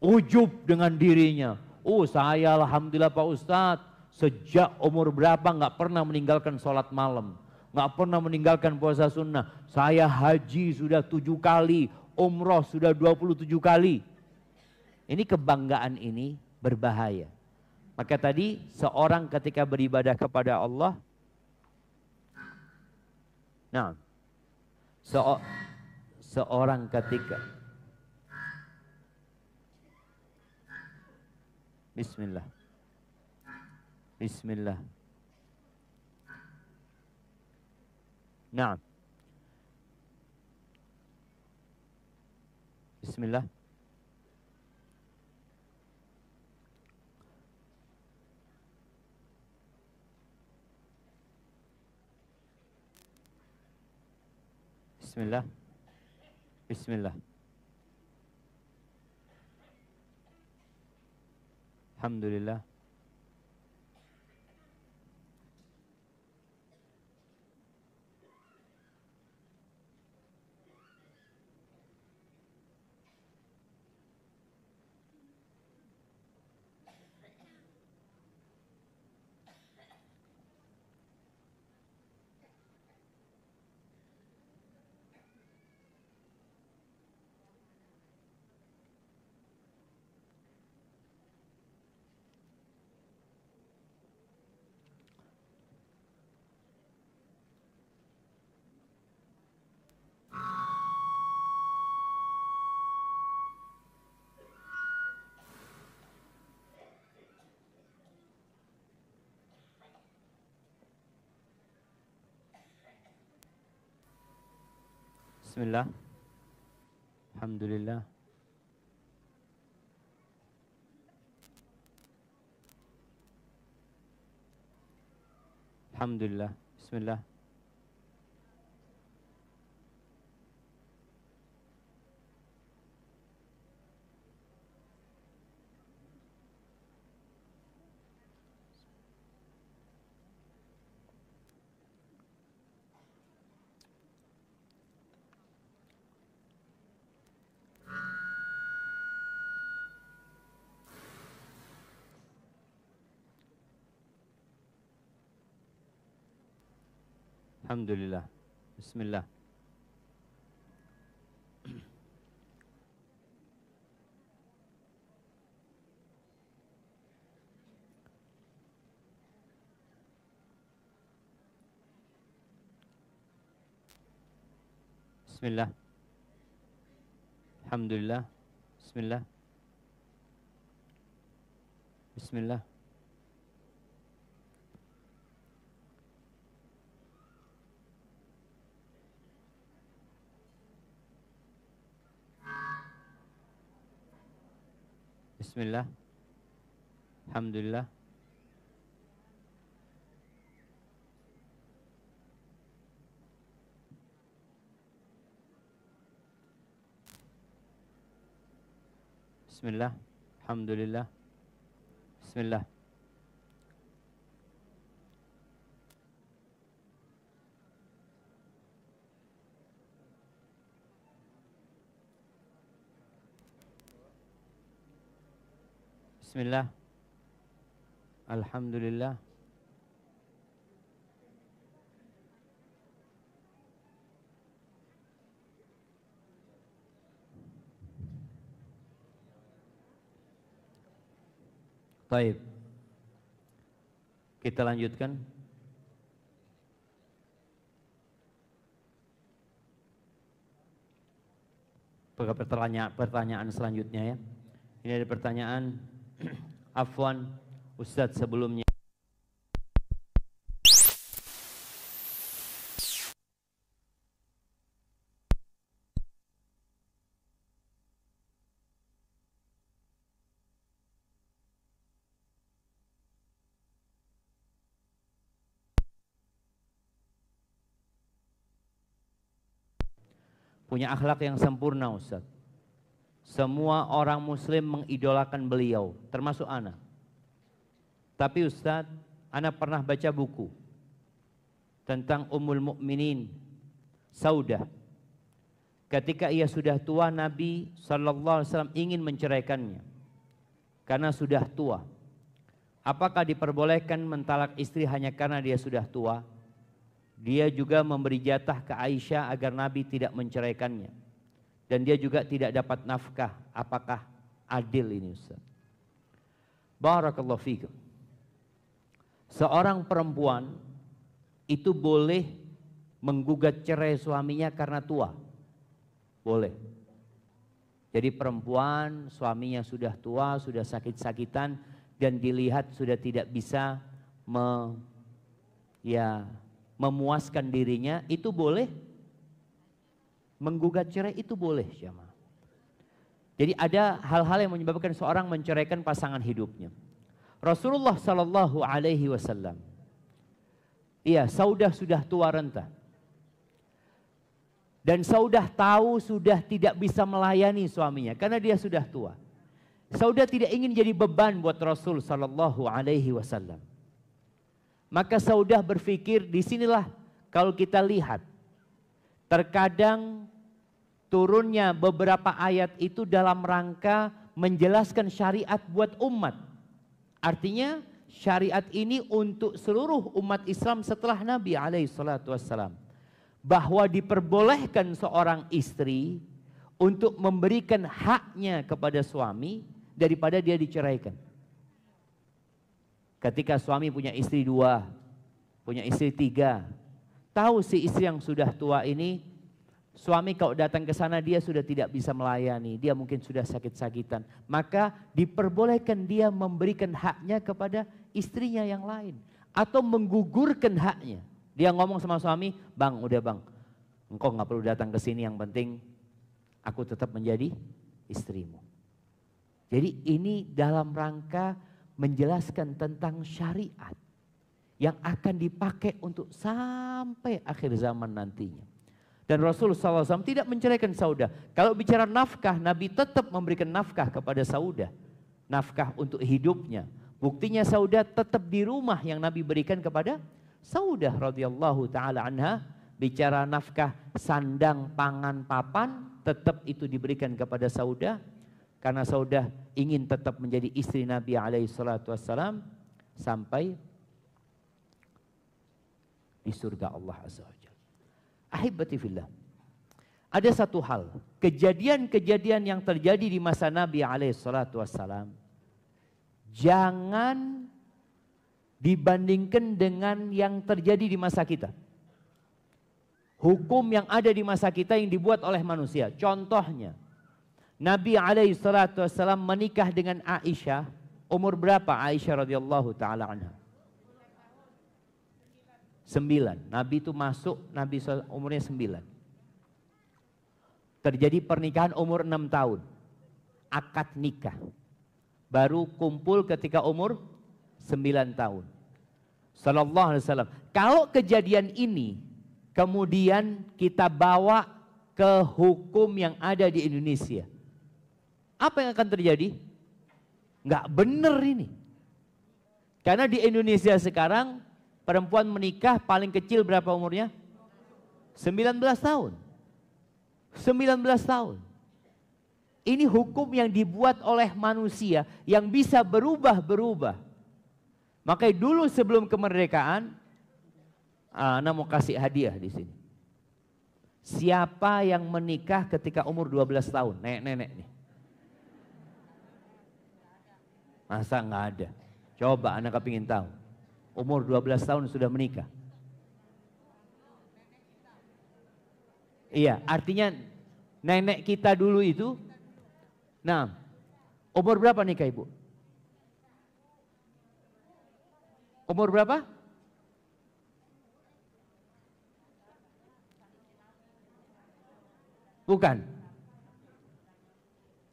[SPEAKER 1] Ujub dengan dirinya. Oh saya Alhamdulillah Pak Ustadz, sejak umur berapa nggak pernah meninggalkan sholat malam. nggak pernah meninggalkan puasa sunnah. Saya haji sudah tujuh kali, umroh sudah 27 kali. Ini kebanggaan ini berbahaya. Maka tadi seorang ketika beribadah kepada Allah. Nah, seorang
[SPEAKER 2] seorang ketika Bismillah Bismillah Nah Bismillah Bismillah Bismillah. Alhamdulillah. بسم الله الحمد لله الحمد لله بسم الله Elhamdülillah. Bismillah. Bismillah. Elhamdülillah. Bismillah. Bismillah. بسم الله الحمد لله بسم الله الحمد لله بسم الله Bismillah. Alhamdulillah.
[SPEAKER 1] Baik. Kita lanjutkan. Pertanyaan, pertanyaan selanjutnya ya. Ini ada pertanyaan
[SPEAKER 2] Afwan, Ustadz sebelumnya.
[SPEAKER 1] punya akhlak yang sempurna Ustadz semua orang muslim mengidolakan beliau, termasuk anak. Tapi Ustadz, anak pernah baca buku tentang Ummul Mukminin Saudah. Ketika ia sudah tua, Nabi Shallallahu Alaihi Wasallam ingin menceraikannya karena sudah tua. Apakah diperbolehkan mentalak istri hanya karena dia sudah tua? Dia juga memberi jatah ke Aisyah agar Nabi tidak menceraikannya dan dia juga tidak dapat nafkah. Apakah adil ini Ustaz? Barakallahu fikum. Seorang perempuan itu boleh menggugat cerai suaminya karena tua. Boleh. Jadi perempuan suaminya sudah tua, sudah sakit-sakitan dan dilihat sudah tidak bisa me, ya memuaskan dirinya, itu boleh Menggugat cerai itu boleh jamaah. Jadi ada hal-hal yang menyebabkan seorang menceraikan pasangan hidupnya. Rasulullah Shallallahu Alaihi Wasallam, iya saudah sudah tua renta, dan saudah tahu sudah tidak bisa melayani suaminya karena dia sudah tua. Saudah tidak ingin jadi beban buat Rasul Shallallahu Alaihi Wasallam. Maka saudah berpikir disinilah kalau kita lihat Terkadang turunnya beberapa ayat itu dalam rangka menjelaskan syariat buat umat. Artinya syariat ini untuk seluruh umat Islam setelah Nabi alaihi salatu wassalam. Bahwa diperbolehkan seorang istri untuk memberikan haknya kepada suami daripada dia diceraikan. Ketika suami punya istri dua, punya istri tiga, Tahu si istri yang sudah tua ini, suami kau datang ke sana dia sudah tidak bisa melayani, dia mungkin sudah sakit-sakitan. Maka diperbolehkan dia memberikan haknya kepada istrinya yang lain atau menggugurkan haknya. Dia ngomong sama suami, "Bang, udah Bang. Engkau nggak perlu datang ke sini, yang penting aku tetap menjadi istrimu." Jadi ini dalam rangka menjelaskan tentang syariat yang akan dipakai untuk sampai akhir zaman nantinya. Dan Rasulullah SAW tidak menceraikan sauda. Kalau bicara nafkah, Nabi tetap memberikan nafkah kepada sauda. Nafkah untuk hidupnya. Buktinya sauda tetap di rumah yang Nabi berikan kepada sauda radhiyallahu taala anha. Bicara nafkah sandang, pangan, papan tetap itu diberikan kepada sauda karena saudah ingin tetap menjadi istri Nabi alaihi salatu wassalam sampai di surga Allah Azza wa Jalla. Ahibati fillah. Ada satu hal, kejadian-kejadian yang terjadi di masa Nabi alaihi salatu wassalam jangan dibandingkan dengan yang terjadi di masa kita. Hukum yang ada di masa kita yang dibuat oleh manusia. Contohnya, Nabi alaihi salatu wasallam menikah dengan Aisyah. Umur berapa Aisyah radhiyallahu taala anha? 9. Nabi itu masuk, Nabi umurnya 9. Terjadi pernikahan umur 6 tahun. Akad nikah. Baru kumpul ketika umur sembilan tahun. Sallallahu alaihi wasallam. Kalau kejadian ini kemudian kita bawa ke hukum yang ada di Indonesia. Apa yang akan terjadi? Nggak benar ini. Karena di Indonesia sekarang perempuan menikah paling kecil berapa umurnya? 19 tahun. 19 tahun. Ini hukum yang dibuat oleh manusia yang bisa berubah-berubah. Makanya dulu sebelum kemerdekaan, Ana mau kasih hadiah di sini. Siapa yang menikah ketika umur 12 tahun? Nenek-nenek nih. Masa nggak ada? Coba anak kepingin tahu umur 12 tahun sudah menikah. Iya, artinya nenek kita dulu itu nah umur berapa nikah Ibu? Umur berapa? Bukan.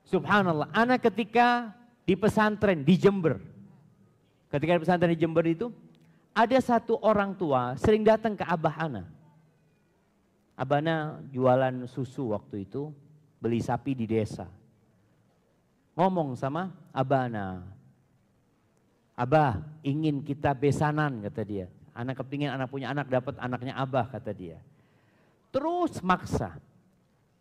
[SPEAKER 1] Subhanallah, anak ketika di pesantren di Jember. Ketika di pesantren di Jember itu ada satu orang tua sering datang ke Abah Ana. Abah Ana jualan susu waktu itu, beli sapi di desa. Ngomong sama Abah Ana. Abah ingin kita besanan kata dia. Anak kepingin anak punya anak dapat anaknya Abah kata dia. Terus maksa.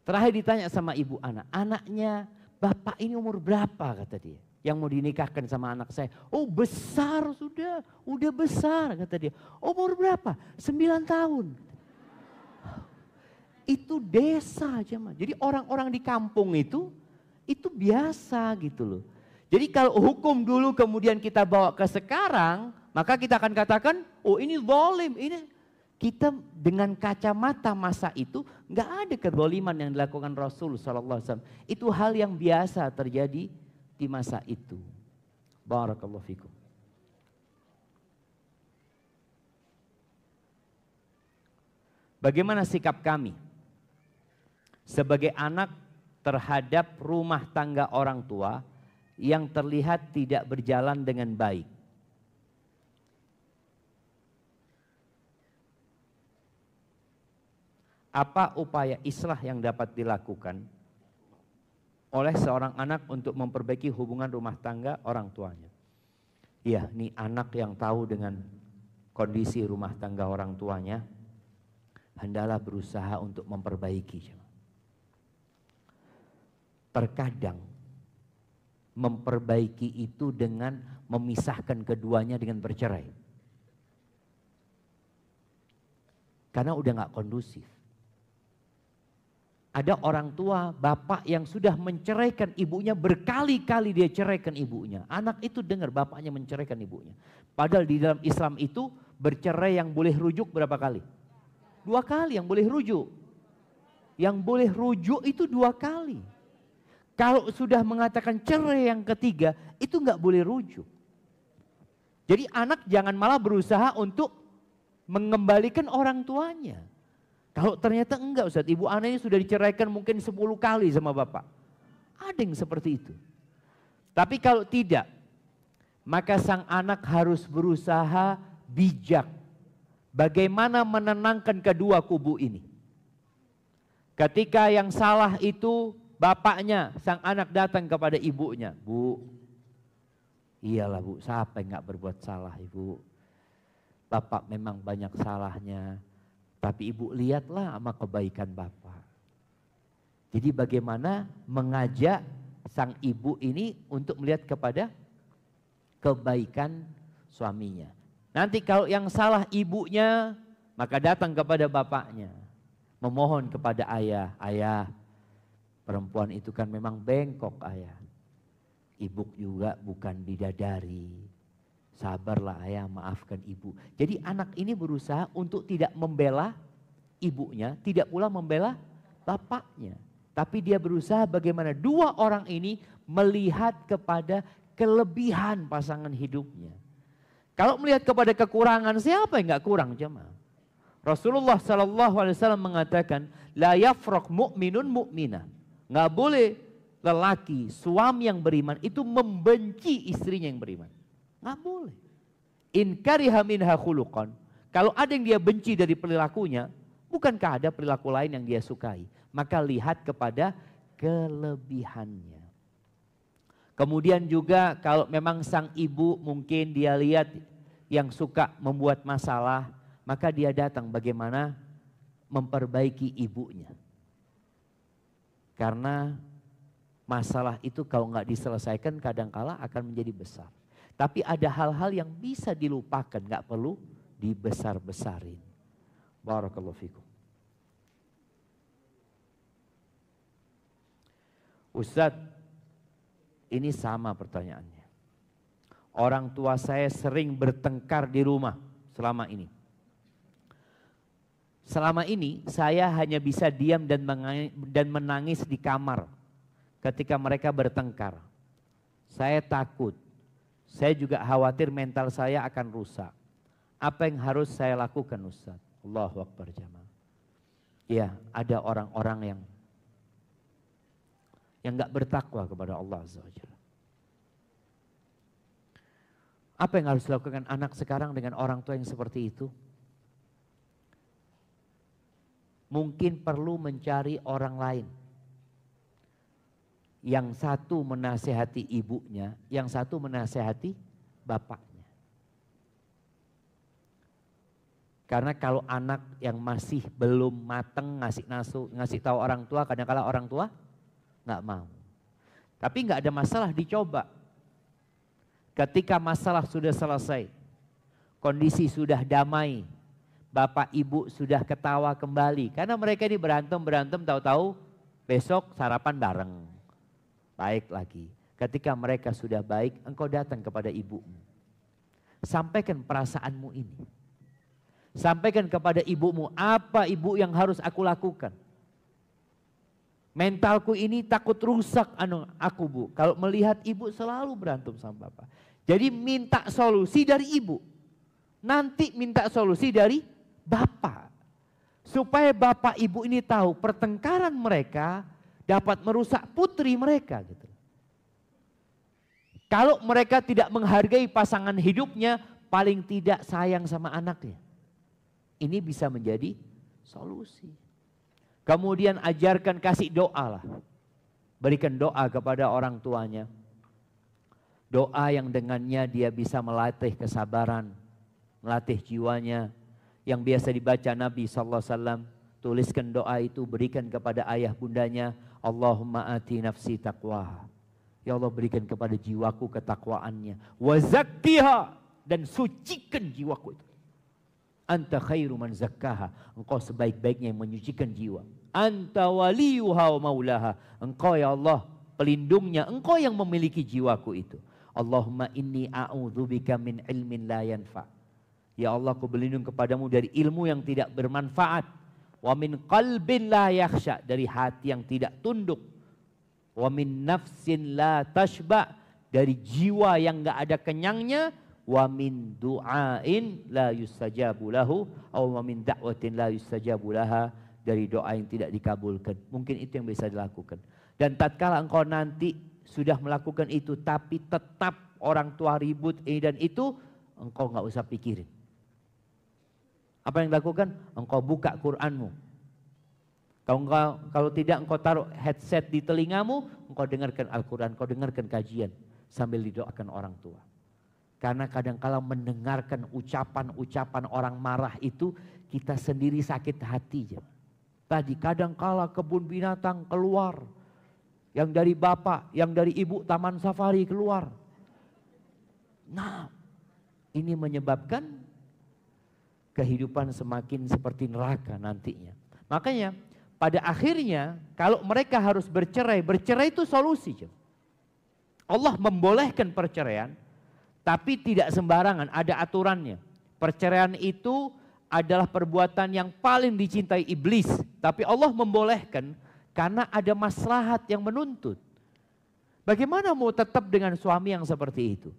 [SPEAKER 1] Terakhir ditanya sama ibu anak, anaknya bapak ini umur berapa kata dia yang mau dinikahkan sama anak saya. Oh besar sudah, udah besar kata dia. Umur berapa? sembilan tahun. Itu desa aja mah. Jadi orang-orang di kampung itu, itu biasa gitu loh. Jadi kalau hukum dulu kemudian kita bawa ke sekarang, maka kita akan katakan, oh ini zalim, ini kita dengan kacamata masa itu nggak ada kezaliman yang dilakukan Rasul Shallallahu Alaihi Wasallam. Itu hal yang biasa terjadi di masa itu. Barakallahu fikum. Bagaimana sikap kami sebagai anak terhadap rumah tangga orang tua yang terlihat tidak berjalan dengan baik? Apa upaya islah yang dapat dilakukan oleh seorang anak untuk memperbaiki hubungan rumah tangga orang tuanya. ya, ini anak yang tahu dengan kondisi rumah tangga orang tuanya, hendalah berusaha untuk memperbaiki. Terkadang memperbaiki itu dengan memisahkan keduanya dengan bercerai. Karena udah gak kondusif. Ada orang tua, bapak yang sudah menceraikan ibunya, berkali-kali dia ceraikan ibunya. Anak itu dengar bapaknya menceraikan ibunya. Padahal di dalam Islam itu bercerai yang boleh rujuk berapa kali? Dua kali yang boleh rujuk. Yang boleh rujuk itu dua kali. Kalau sudah mengatakan cerai yang ketiga, itu nggak boleh rujuk. Jadi anak jangan malah berusaha untuk mengembalikan orang tuanya. Kalau ternyata enggak Ustaz, ibu Ana ini sudah diceraikan mungkin 10 kali sama bapak. Ada yang seperti itu. Tapi kalau tidak, maka sang anak harus berusaha bijak. Bagaimana menenangkan kedua kubu ini. Ketika yang salah itu bapaknya, sang anak datang kepada ibunya. Bu, iyalah bu, siapa yang enggak berbuat salah ibu? Bapak memang banyak salahnya tapi ibu lihatlah sama kebaikan bapak. Jadi bagaimana mengajak sang ibu ini untuk melihat kepada kebaikan suaminya. Nanti kalau yang salah ibunya, maka datang kepada bapaknya. Memohon kepada ayah, ayah perempuan itu kan memang bengkok ayah. Ibu juga bukan bidadari. Sabarlah ayah, maafkan ibu. Jadi anak ini berusaha untuk tidak membela ibunya, tidak pula membela bapaknya. Tapi dia berusaha bagaimana dua orang ini melihat kepada kelebihan pasangan hidupnya. Kalau melihat kepada kekurangan, siapa yang gak kurang jemaah? Rasulullah saw mengatakan, la yafrok mu'minun mu'mina. Nggak boleh lelaki, suami yang beriman itu membenci istrinya yang beriman. Nggak boleh. In kariha minha khuluqan. Kalau ada yang dia benci dari perilakunya, bukankah ada perilaku lain yang dia sukai? Maka lihat kepada kelebihannya. Kemudian juga kalau memang sang ibu mungkin dia lihat yang suka membuat masalah, maka dia datang bagaimana memperbaiki ibunya. Karena masalah itu kalau nggak diselesaikan kadangkala akan menjadi besar. Tapi ada hal-hal yang bisa dilupakan, nggak perlu dibesar-besarin. Barakallahu fikum. Ustadz, ini sama pertanyaannya. Orang tua saya sering bertengkar di rumah selama ini. Selama ini saya hanya bisa diam dan dan menangis di kamar ketika mereka bertengkar. Saya takut saya juga khawatir mental saya akan rusak. Apa yang harus saya lakukan Ustaz? Allah Akbar jamaah. Ya, ada orang-orang yang yang nggak bertakwa kepada Allah Azza Apa yang harus dilakukan anak sekarang dengan orang tua yang seperti itu? Mungkin perlu mencari orang lain yang satu menasehati ibunya, yang satu menasehati bapaknya. Karena kalau anak yang masih belum mateng ngasih nasu, ngasih tahu orang tua, kadang-kala orang tua nggak mau. Tapi nggak ada masalah dicoba. Ketika masalah sudah selesai, kondisi sudah damai, bapak ibu sudah ketawa kembali. Karena mereka ini berantem-berantem tahu-tahu besok sarapan bareng baik lagi. Ketika mereka sudah baik, engkau datang kepada ibumu. Sampaikan perasaanmu ini. Sampaikan kepada ibumu, apa ibu yang harus aku lakukan? Mentalku ini takut rusak anu aku bu. Kalau melihat ibu selalu berantem sama bapak. Jadi minta solusi dari ibu. Nanti minta solusi dari bapak. Supaya bapak ibu ini tahu pertengkaran mereka dapat merusak putri mereka gitu. Kalau mereka tidak menghargai pasangan hidupnya, paling tidak sayang sama anaknya. Ini bisa menjadi solusi. Kemudian ajarkan kasih doa lah. Berikan doa kepada orang tuanya. Doa yang dengannya dia bisa melatih kesabaran, melatih jiwanya. Yang biasa dibaca Nabi SAW, tuliskan doa itu, berikan kepada ayah bundanya, Allahumma ati nafsi taqwa. Ya Allah berikan kepada jiwaku ketakwaannya. Wa dan sucikan jiwaku itu. Anta khairu man zakkaha. Engkau sebaik-baiknya yang menyucikan jiwa. Anta waliyuha wa maulaha. Engkau ya Allah pelindungnya. Engkau yang memiliki jiwaku itu. Allahumma inni a'udzubika min ilmin la yanfa. Ya Allah, aku berlindung kepadamu dari ilmu yang tidak bermanfaat Wa min qalbin la yakhsha dari hati yang tidak tunduk. Wa min nafsin la tashba dari jiwa yang enggak ada kenyangnya. Wa min du'ain la yustajabu lahu aw wa min da'watin la yustajabu laha dari doa yang tidak dikabulkan. Mungkin itu yang bisa dilakukan. Dan tatkala engkau nanti sudah melakukan itu tapi tetap orang tua ribut ini dan itu engkau nggak usah pikirin. Apa yang dilakukan? Engkau buka Quranmu. Kalau engkau, kalau tidak engkau taruh headset di telingamu, engkau dengarkan Al-Quran, engkau dengarkan kajian sambil didoakan orang tua. Karena kadangkala mendengarkan ucapan-ucapan orang marah itu kita sendiri sakit hati. Tadi kadangkala kebun binatang keluar. Yang dari bapak, yang dari ibu taman safari keluar. Nah, ini menyebabkan kehidupan semakin seperti neraka nantinya. Makanya pada akhirnya kalau mereka harus bercerai, bercerai itu solusi. Allah membolehkan perceraian tapi tidak sembarangan, ada aturannya. Perceraian itu adalah perbuatan yang paling dicintai iblis, tapi Allah membolehkan karena ada maslahat yang menuntut. Bagaimana mau tetap dengan suami yang seperti itu?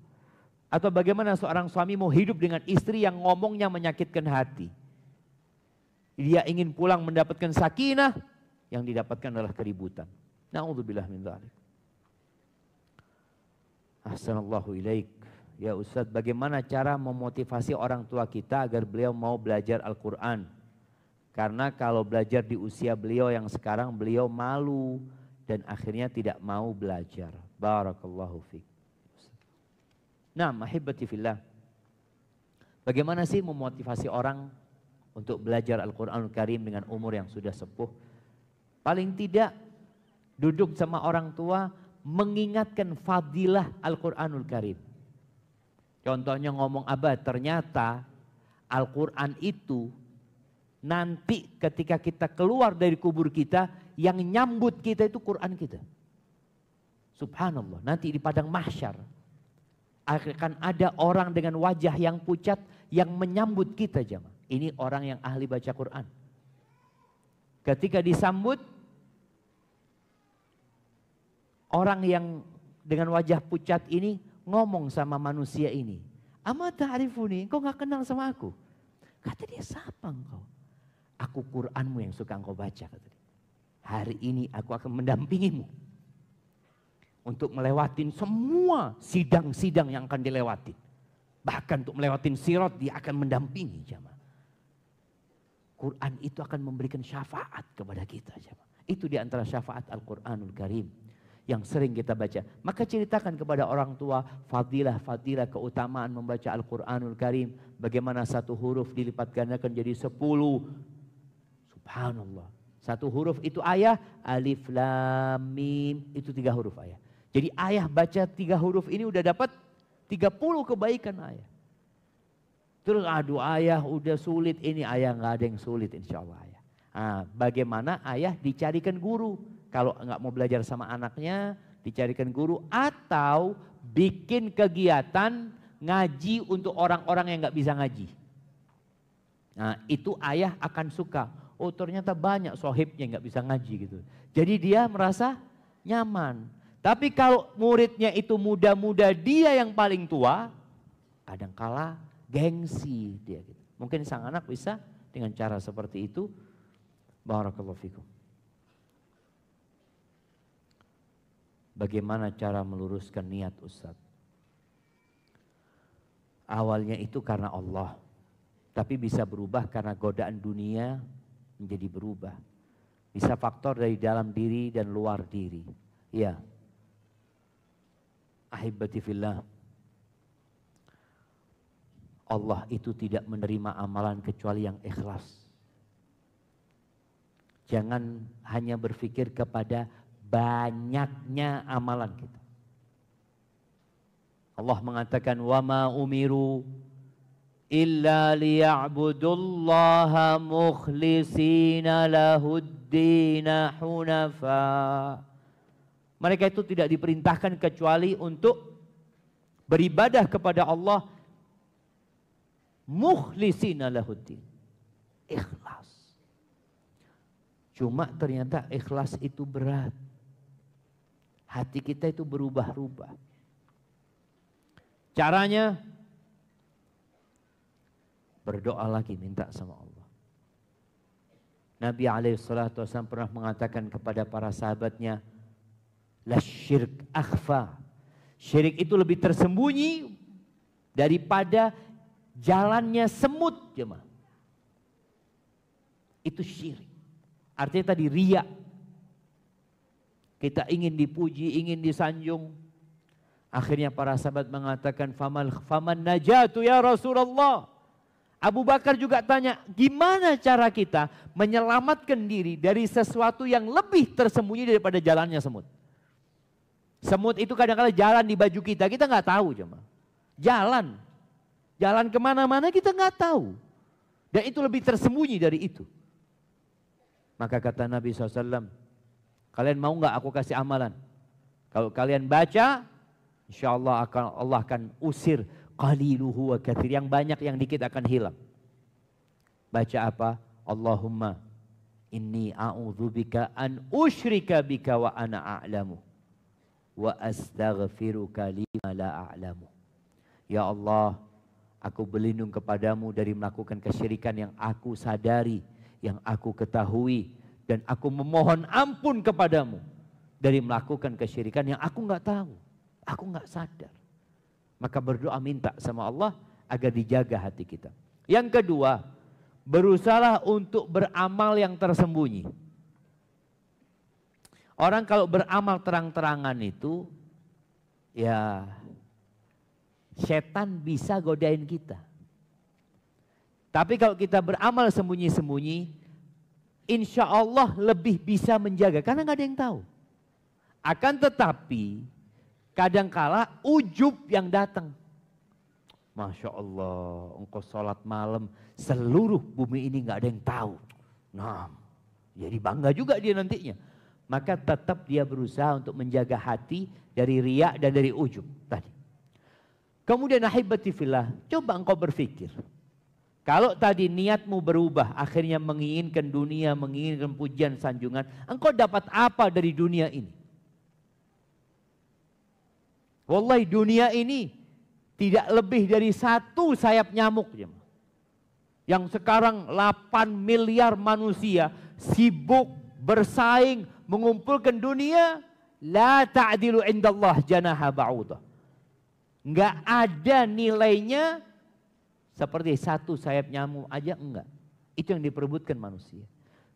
[SPEAKER 1] Atau bagaimana seorang suami mau hidup dengan istri yang ngomongnya menyakitkan hati. Dia ingin pulang mendapatkan sakinah, yang didapatkan adalah keributan. Na'udzubillah min dzalik. Ahsanallahu ilaik. Ya Ustaz, bagaimana cara memotivasi orang tua kita agar beliau mau belajar Al-Quran? Karena kalau belajar di usia beliau yang sekarang, beliau malu dan akhirnya tidak mau belajar. Barakallahu fiqh. Nah, mahibbati fillah. Bagaimana sih memotivasi orang untuk belajar Al-Quranul Karim dengan umur yang sudah sepuh? Paling tidak duduk sama orang tua mengingatkan fadilah Al-Quranul Karim. Contohnya ngomong abah, ternyata Al-Quran itu nanti ketika kita keluar dari kubur kita, yang nyambut kita itu Quran kita. Subhanallah, nanti di padang mahsyar akan ada orang dengan wajah yang pucat yang menyambut kita jemaah. Ini orang yang ahli baca Quran. Ketika disambut orang yang dengan wajah pucat ini ngomong sama manusia ini. Ama ta'rifuni, kau gak kenal sama aku. Kata dia, siapa engkau? Aku Quranmu yang suka engkau baca. Hari ini aku akan mendampingimu untuk melewatin semua sidang-sidang yang akan dilewatin. Bahkan untuk melewatin sirot dia akan mendampingi jamaah. Quran itu akan memberikan syafaat kepada kita jamaah. Itu di antara syafaat Al-Quranul Karim yang sering kita baca. Maka ceritakan kepada orang tua fadilah-fadilah keutamaan membaca Al-Quranul Karim. Bagaimana satu huruf dilipat gandakan jadi sepuluh. Subhanallah. Satu huruf itu ayah, alif, lam, mim. Itu tiga huruf ayah. Jadi ayah baca tiga huruf ini udah dapat 30 kebaikan ayah. Terus aduh ayah udah sulit ini ayah nggak ada yang sulit insya Allah ayah. Nah, bagaimana ayah dicarikan guru kalau nggak mau belajar sama anaknya dicarikan guru atau bikin kegiatan ngaji untuk orang-orang yang nggak bisa ngaji. Nah itu ayah akan suka. Oh ternyata banyak sohibnya nggak bisa ngaji gitu. Jadi dia merasa nyaman. Tapi kalau muridnya itu muda-muda, dia yang paling tua, kadang kala gengsi dia. Gitu. Mungkin sang anak bisa dengan cara seperti itu. Barakallahu fikum. Bagaimana cara meluruskan niat Ustaz? Awalnya itu karena Allah. Tapi bisa berubah karena godaan dunia menjadi berubah. Bisa faktor dari dalam diri dan luar diri. Ya. Ahibati fillah. Allah itu tidak menerima amalan kecuali yang ikhlas. Jangan hanya berpikir kepada banyaknya amalan kita. Allah mengatakan wa ma umiru illa liya'budullaha mukhlishina lahuddin hunafa mereka itu tidak diperintahkan kecuali untuk beribadah kepada Allah mukhlisina lahuddin. Ikhlas. Cuma ternyata ikhlas itu berat. Hati kita itu berubah-ubah. Caranya berdoa lagi minta sama Allah. Nabi alaihi salatu pernah mengatakan kepada para sahabatnya, la syirik akhfa. Syirik itu lebih tersembunyi daripada jalannya semut jemaah. Itu syirik. Artinya tadi riak. Kita ingin dipuji, ingin disanjung. Akhirnya para sahabat mengatakan faman faman najatu ya Rasulullah. Abu Bakar juga tanya, gimana cara kita menyelamatkan diri dari sesuatu yang lebih tersembunyi daripada jalannya semut? Semut itu kadang-kadang jalan di baju kita, kita nggak tahu cuma. Jalan. Jalan kemana-mana kita nggak tahu. Dan itu lebih tersembunyi dari itu. Maka kata Nabi SAW, kalian mau nggak aku kasih amalan? Kalau kalian baca, insya Allah akan, Allah akan usir qaliluhu wa kathir. Yang banyak yang dikit akan hilang. Baca apa? Allahumma inni a'udzubika an usyrika bika wa ana a'lamu wa astaghfiruka lima la a'lamu. Ya Allah, aku berlindung kepadamu dari melakukan kesyirikan yang aku sadari, yang aku ketahui dan aku memohon ampun kepadamu dari melakukan kesyirikan yang aku nggak tahu, aku nggak sadar. Maka berdoa minta sama Allah agar dijaga hati kita. Yang kedua, berusaha untuk beramal yang tersembunyi. Orang kalau beramal terang-terangan itu ya setan bisa godain kita. Tapi kalau kita beramal sembunyi-sembunyi, insya Allah lebih bisa menjaga karena nggak ada yang tahu. Akan tetapi kadangkala ujub yang datang. Masya Allah, engkau sholat malam seluruh bumi ini nggak ada yang tahu. Nah, jadi bangga juga dia nantinya maka tetap dia berusaha untuk menjaga hati dari riak dan dari ujub tadi. Kemudian ahibati fillah, coba engkau berpikir. Kalau tadi niatmu berubah, akhirnya menginginkan dunia, menginginkan pujian, sanjungan, engkau dapat apa dari dunia ini? Wallahi dunia ini tidak lebih dari satu sayap nyamuk. Yang sekarang 8 miliar manusia sibuk bersaing mengumpulkan dunia la ta'dilu indallah janaha ba'udah. Enggak ada nilainya seperti satu sayap nyamuk aja enggak. Itu yang diperebutkan manusia.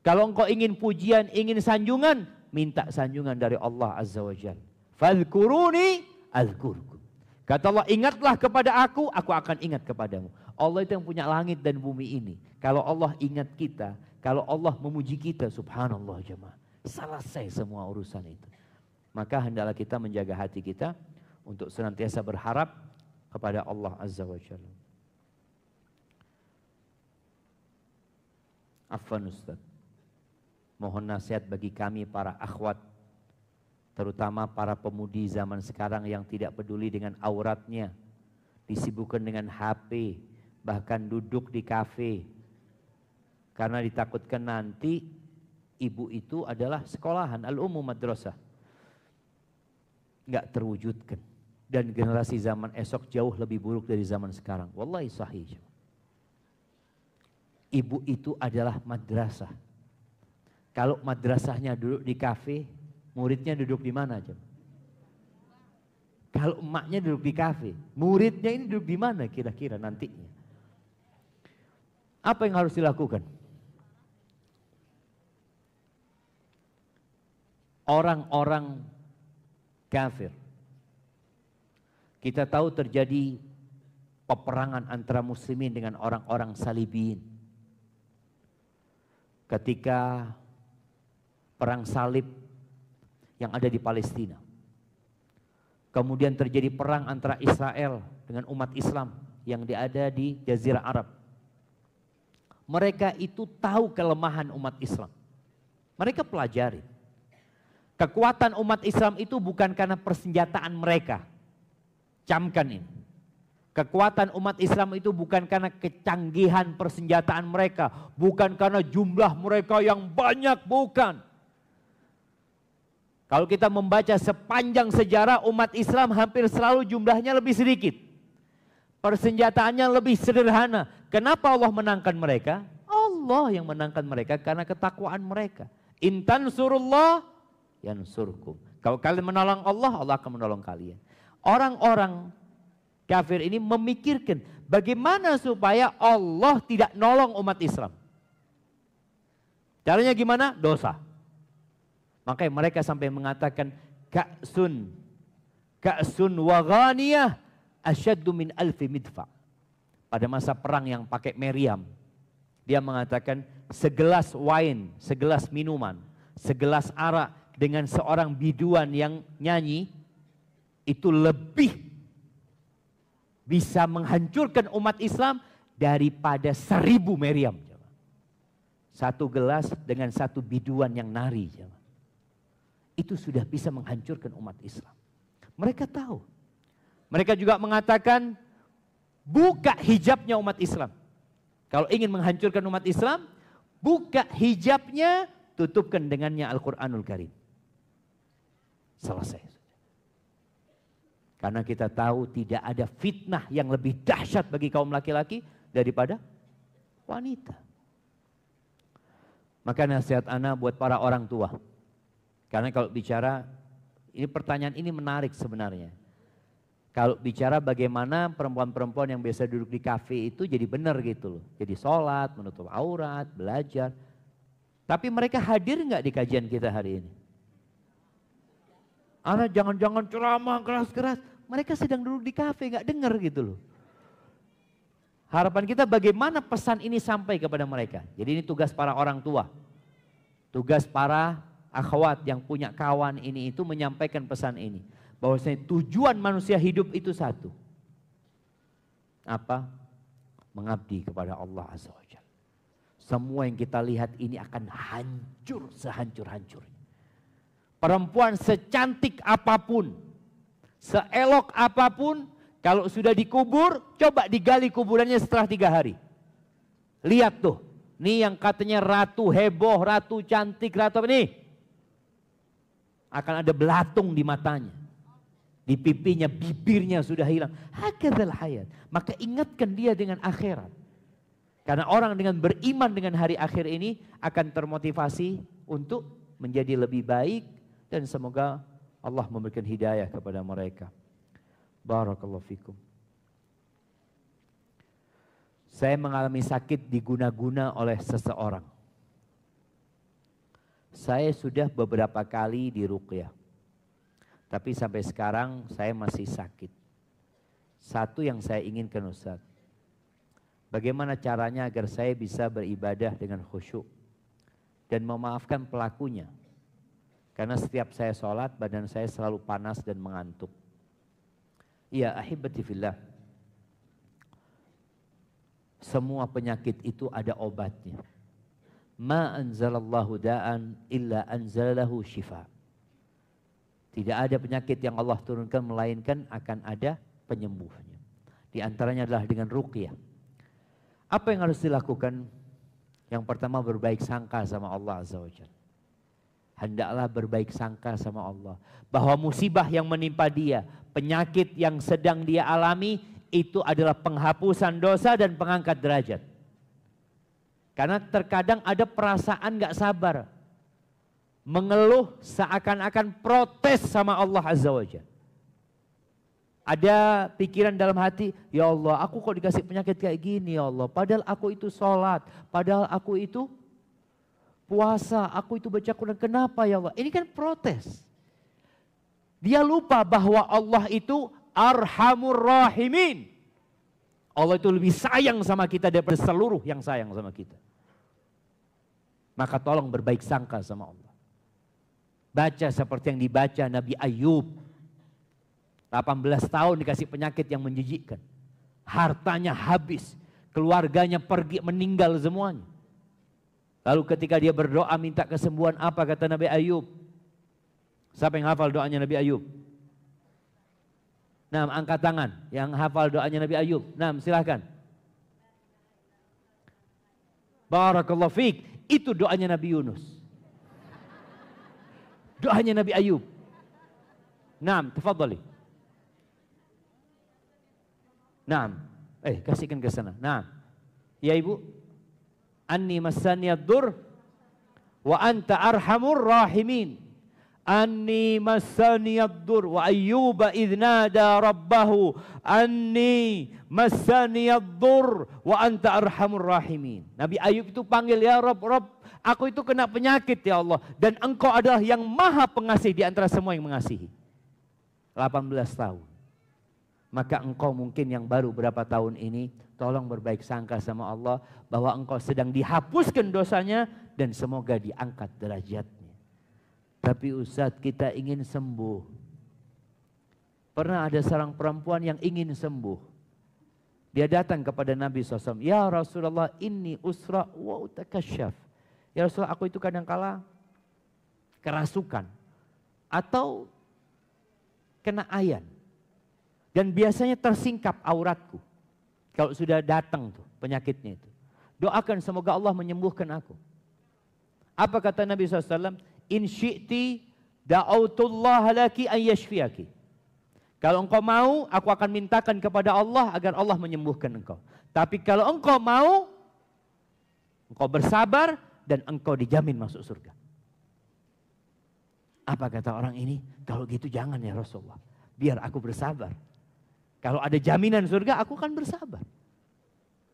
[SPEAKER 1] Kalau engkau ingin pujian, ingin sanjungan, minta sanjungan dari Allah Azza wa Jal. Fadkuruni azkurkum. Kata Allah, ingatlah kepada aku, aku akan ingat kepadamu. Allah itu yang punya langit dan bumi ini. Kalau Allah ingat kita, kalau Allah memuji kita, subhanallah jemaah. Selesai semua urusan itu. Maka hendaklah kita menjaga hati kita untuk senantiasa berharap kepada Allah Azza wa Jalla. Afwan Ustaz. Mohon nasihat bagi kami para akhwat terutama para pemudi zaman sekarang yang tidak peduli dengan auratnya, disibukkan dengan HP, bahkan duduk di kafe. Karena ditakutkan nanti ibu itu adalah sekolahan al-umum madrasah. nggak terwujudkan. Dan generasi zaman esok jauh lebih buruk dari zaman sekarang. Wallahi sahih. Ibu itu adalah madrasah. Kalau madrasahnya duduk di kafe, muridnya duduk di mana, Jam? Kalau emaknya duduk di kafe, muridnya ini duduk di mana kira-kira nantinya? Apa yang harus dilakukan? orang-orang kafir. Kita tahu terjadi peperangan antara muslimin dengan orang-orang salibin. Ketika perang salib yang ada di Palestina. Kemudian terjadi perang antara Israel dengan umat Islam yang ada di Jazirah Arab. Mereka itu tahu kelemahan umat Islam. Mereka pelajari. Kekuatan umat Islam itu bukan karena persenjataan mereka. Camkan ini. Kekuatan umat Islam itu bukan karena kecanggihan persenjataan mereka, bukan karena jumlah mereka yang banyak, bukan. Kalau kita membaca sepanjang sejarah umat Islam hampir selalu jumlahnya lebih sedikit. Persenjataannya lebih sederhana. Kenapa Allah menangkan mereka? Allah yang menangkan mereka karena ketakwaan mereka. Intan surullah
[SPEAKER 2] yansurkum.
[SPEAKER 1] Kalau kalian menolong Allah, Allah akan menolong kalian. Orang-orang kafir ini memikirkan bagaimana supaya Allah tidak nolong umat Islam. Caranya gimana? Dosa. Makanya mereka sampai mengatakan ka'sun ka'sun wa ghaniyah asyaddu min alfi midfa. Pada masa perang yang pakai Meriam, dia mengatakan segelas wine, segelas minuman, segelas arak dengan seorang biduan yang nyanyi itu lebih bisa menghancurkan umat Islam daripada seribu Meriam. Satu gelas dengan satu biduan yang nari. Itu sudah bisa menghancurkan umat Islam. Mereka tahu. Mereka juga mengatakan buka hijabnya umat Islam. Kalau ingin menghancurkan umat Islam, buka hijabnya, tutupkan dengannya Al-Quranul Karim. Selesai. Karena kita tahu tidak ada fitnah yang lebih dahsyat bagi kaum laki-laki daripada wanita. Maka nasihat Ana buat para orang tua. Karena kalau bicara, ini pertanyaan ini menarik sebenarnya. Kalau bicara bagaimana perempuan-perempuan yang biasa duduk di kafe itu jadi benar gitu loh. Jadi sholat, menutup aurat, belajar. Tapi mereka hadir nggak di kajian kita hari ini? Anak jangan-jangan ceramah keras-keras. Mereka sedang duduk di kafe, nggak dengar gitu loh. Harapan kita bagaimana pesan ini sampai kepada mereka. Jadi ini tugas para orang tua. Tugas para akhwat yang punya kawan ini itu menyampaikan pesan ini. Bahwasanya tujuan manusia hidup itu satu. Apa? Mengabdi kepada Allah Azza wa Semua yang kita lihat ini akan hancur sehancur hancur Perempuan secantik apapun, seelok apapun, kalau sudah dikubur, coba digali kuburannya setelah tiga hari. Lihat tuh, nih yang katanya ratu heboh, ratu cantik, ratu apa nih? Akan ada belatung di matanya. Di pipinya, bibirnya sudah hilang. Hakadzal hayat. Maka ingatkan dia dengan akhirat. Karena orang dengan beriman dengan hari akhir ini akan termotivasi untuk menjadi lebih baik, dan semoga Allah memberikan hidayah kepada mereka. Barakallahu fikum. Saya mengalami sakit diguna-guna oleh seseorang. Saya sudah beberapa kali di ruqyah. Tapi sampai sekarang saya masih sakit. Satu yang saya inginkan Ustaz. Bagaimana caranya agar saya bisa beribadah dengan khusyuk dan memaafkan pelakunya? Karena setiap saya sholat, badan saya selalu panas dan mengantuk. Ya ahibati fillah. Semua penyakit itu ada obatnya. Ma anzalallahu da'an illa anzalahu shifa. Tidak ada penyakit yang Allah turunkan melainkan akan ada penyembuhnya. Di antaranya adalah dengan ruqyah. Apa yang harus dilakukan? Yang pertama berbaik sangka sama Allah Azza wa Jalla hendaklah berbaik sangka sama Allah bahwa musibah yang menimpa dia, penyakit yang sedang dia alami itu adalah penghapusan dosa dan pengangkat derajat. Karena terkadang ada perasaan gak sabar. Mengeluh seakan-akan protes sama Allah Azza wa Jal. Ada pikiran dalam hati, ya Allah aku kok dikasih penyakit kayak gini ya Allah. Padahal aku itu sholat, padahal aku itu puasa, aku itu baca Quran. Kenapa ya Allah? Ini kan protes. Dia lupa bahwa Allah itu arhamur rahimin. Allah itu lebih sayang sama kita daripada seluruh yang sayang sama kita. Maka tolong berbaik sangka sama Allah. Baca seperti yang dibaca Nabi Ayub. 18 tahun dikasih penyakit yang menjijikkan. Hartanya habis. Keluarganya pergi meninggal semuanya. Lalu ketika dia berdoa minta kesembuhan apa kata Nabi Ayub? Siapa yang hafal doanya Nabi Ayub? Nah, angkat tangan yang hafal doanya Nabi Ayub. Nah, silahkan. Barakallahu fiik. Itu doanya Nabi Yunus. Doanya Nabi Ayub. Nah, tafadhali. Nah, Eh, kasihkan ke sana. Nah, Ya, Ibu anni masaniya dur wa anta arhamur rahimin anni masaniya dur wa ayyuba idnada rabbahu anni masaniya dur wa anta arhamur rahimin Nabi Ayub itu panggil ya Rob Rob aku itu kena penyakit ya Allah dan engkau adalah yang maha pengasih di antara semua yang mengasihi 18 tahun maka engkau mungkin yang baru berapa tahun ini Tolong berbaik sangka sama Allah bahwa engkau sedang dihapuskan dosanya dan semoga diangkat derajatnya. Tapi Ustadz kita ingin sembuh. Pernah ada seorang perempuan yang ingin sembuh. Dia datang kepada Nabi SAW. Ya Rasulullah ini usra wa utakasyaf. Ya Rasulullah aku itu kadang kala kerasukan. Atau kena ayan. Dan biasanya tersingkap auratku. Kalau sudah datang tuh penyakitnya itu. Doakan semoga Allah menyembuhkan aku. Apa kata Nabi SAW? In syi'ti da'autullah laki an Kalau engkau mau, aku akan mintakan kepada Allah agar Allah menyembuhkan engkau. Tapi kalau engkau mau, engkau bersabar dan engkau dijamin masuk surga. Apa kata orang ini? Kalau gitu jangan ya Rasulullah. Biar aku bersabar. Kalau ada jaminan surga, aku akan bersabar.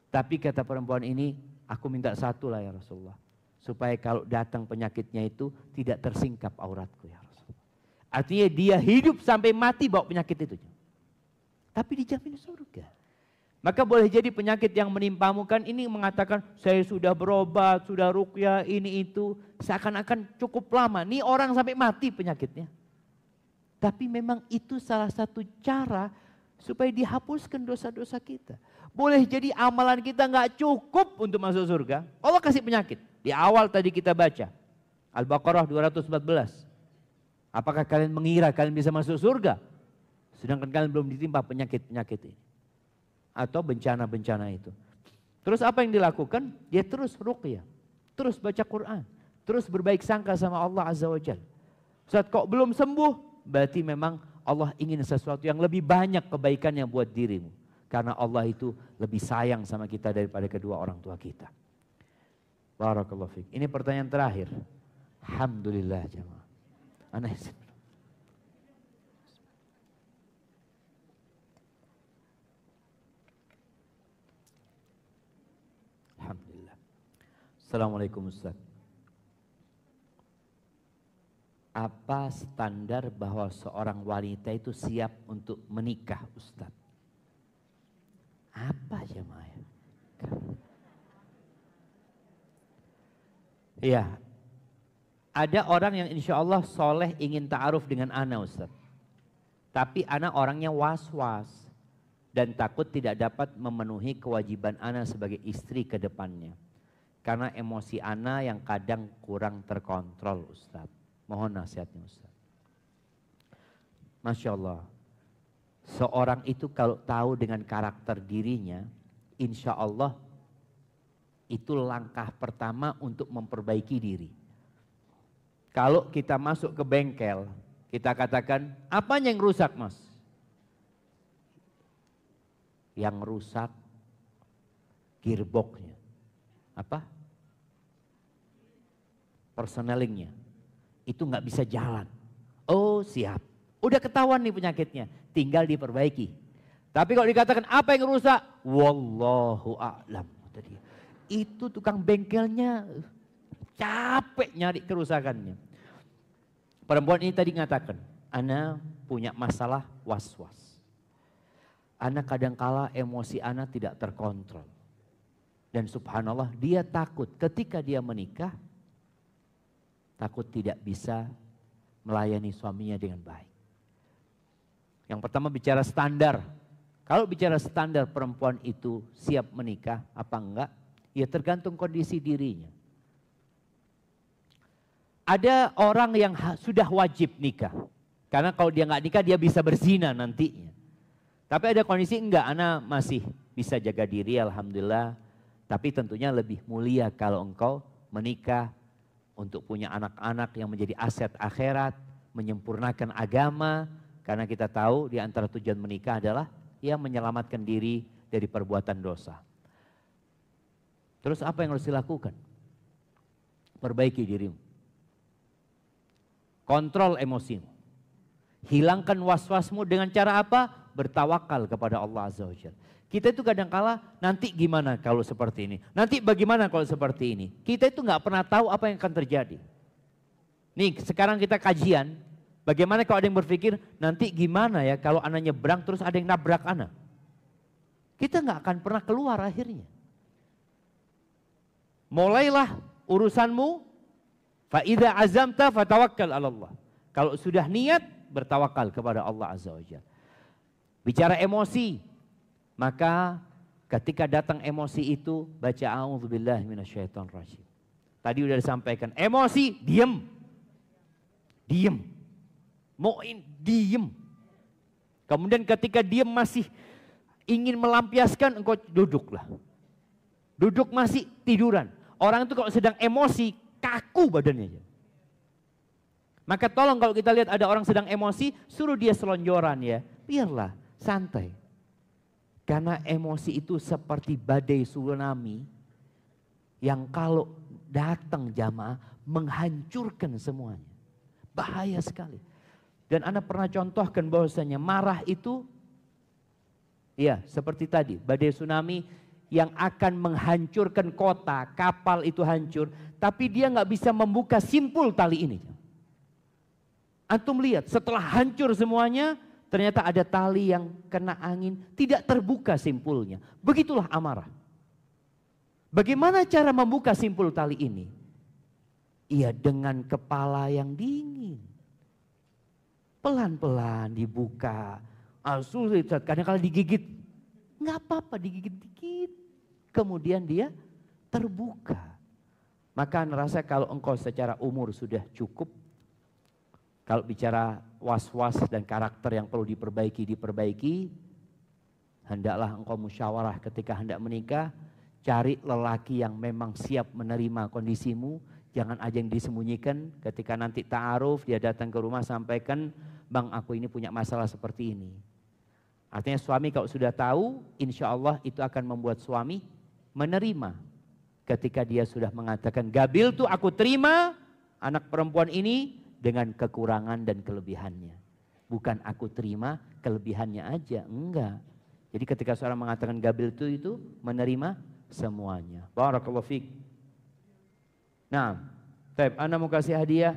[SPEAKER 1] Tapi kata perempuan ini, aku minta satu lah ya Rasulullah. Supaya kalau datang penyakitnya itu tidak tersingkap auratku ya Rasulullah. Artinya dia hidup sampai mati bawa penyakit itu. Tapi dijamin surga. Maka boleh jadi penyakit yang menimpamu kan ini mengatakan saya sudah berobat, sudah rukyah, ini itu. Seakan-akan cukup lama. Nih orang sampai mati penyakitnya. Tapi memang itu salah satu cara Supaya dihapuskan dosa-dosa kita. Boleh jadi amalan kita nggak cukup untuk masuk surga. Allah kasih penyakit. Di awal tadi kita baca. Al-Baqarah 214. Apakah kalian mengira kalian bisa masuk surga? Sedangkan kalian belum ditimpa penyakit-penyakit ini. Atau bencana-bencana itu. Terus apa yang dilakukan? Dia terus ruqyah. Terus baca Quran. Terus berbaik sangka sama Allah Azza wa Jal. Saat kok belum sembuh? Berarti memang Allah ingin sesuatu yang lebih banyak kebaikan yang buat dirimu. Karena Allah itu lebih sayang sama kita daripada kedua orang tua kita. Barakallahu fiqh. Ini pertanyaan terakhir. Alhamdulillah jemaah. Anak
[SPEAKER 2] Alhamdulillah. Assalamualaikum Ustaz.
[SPEAKER 1] apa standar bahwa seorang wanita itu siap untuk menikah Ustaz? Apa Maya? Ya, ada orang yang insya Allah soleh ingin ta'aruf dengan Ana Ustaz. Tapi Ana orangnya was-was dan takut tidak dapat memenuhi kewajiban Ana sebagai istri ke depannya. Karena emosi Ana yang kadang kurang terkontrol Ustaz. Mohon nasihatnya Ustaz. Masya Allah. Seorang itu kalau tahu dengan karakter dirinya, insya Allah itu langkah pertama untuk memperbaiki diri. Kalau kita masuk ke bengkel, kita katakan, apa yang rusak mas? Yang rusak gearboxnya. Apa? Personelingnya itu nggak bisa jalan. Oh siap, udah ketahuan nih penyakitnya, tinggal diperbaiki. Tapi kalau dikatakan apa yang rusak, wallahu a'lam. Itu tukang bengkelnya capek nyari kerusakannya. Perempuan ini tadi mengatakan, Ana punya masalah was-was. Ana kadangkala emosi Ana tidak terkontrol. Dan subhanallah dia takut ketika dia menikah takut tidak bisa melayani suaminya dengan baik. Yang pertama bicara standar. Kalau bicara standar perempuan itu siap menikah apa enggak? Ya tergantung kondisi dirinya. Ada orang yang sudah wajib nikah. Karena kalau dia enggak nikah dia bisa berzina nantinya. Tapi ada kondisi enggak, Ana masih bisa jaga diri Alhamdulillah. Tapi tentunya lebih mulia kalau engkau menikah untuk punya anak-anak yang menjadi aset akhirat, menyempurnakan agama, karena kita tahu di antara tujuan menikah adalah ia menyelamatkan diri dari perbuatan dosa. Terus apa yang harus dilakukan? Perbaiki dirimu. Kontrol emosimu. Hilangkan was-wasmu dengan cara apa? Bertawakal kepada Allah Azza wa Jalla. Kita itu kadang kala nanti gimana kalau seperti ini. Nanti bagaimana kalau seperti ini. Kita itu nggak pernah tahu apa yang akan terjadi. Nih sekarang kita kajian. Bagaimana kalau ada yang berpikir nanti gimana ya kalau anaknya nyebrang terus ada yang nabrak anak. Kita nggak akan pernah keluar akhirnya. Mulailah urusanmu. Fa'idha azamta fatawakkal Allah. Kalau sudah niat bertawakal kepada Allah Azza wa Bicara emosi, maka ketika datang emosi itu baca auzubillah rajim. Tadi sudah disampaikan, emosi diem. Diem. Mu'in diem. Kemudian ketika diem masih ingin melampiaskan engkau duduklah. Duduk masih tiduran. Orang itu kalau sedang emosi kaku badannya. Maka tolong kalau kita lihat ada orang sedang emosi, suruh dia selonjoran ya. Biarlah, santai. Karena emosi itu seperti badai tsunami yang kalau datang jamaah menghancurkan semuanya. Bahaya sekali. Dan Anda pernah contohkan bahwasanya marah itu ya seperti tadi badai tsunami yang akan menghancurkan kota, kapal itu hancur, tapi dia nggak bisa membuka simpul tali ini. Antum lihat setelah hancur semuanya, Ternyata ada tali yang kena angin, tidak terbuka simpulnya. Begitulah amarah. Bagaimana cara membuka simpul tali ini? Ia dengan kepala yang dingin. Pelan-pelan dibuka. Ah, sulit, karena kalau digigit. Nggak apa-apa digigit-digit. Kemudian dia terbuka. Maka ngerasa kalau engkau secara umur sudah cukup. Kalau bicara was-was dan karakter yang perlu diperbaiki diperbaiki hendaklah engkau musyawarah ketika hendak menikah cari lelaki yang memang siap menerima kondisimu jangan aja yang disembunyikan ketika nanti ta'aruf dia datang ke rumah sampaikan bang aku ini punya masalah seperti ini artinya suami kalau sudah tahu insya Allah itu akan membuat suami menerima ketika dia sudah mengatakan gabil tuh aku terima anak perempuan ini dengan kekurangan dan kelebihannya. Bukan aku terima kelebihannya aja, enggak. Jadi ketika seorang mengatakan gabil itu itu menerima semuanya. Barakallahu fiik. Nah, Taib, Anda mau kasih hadiah?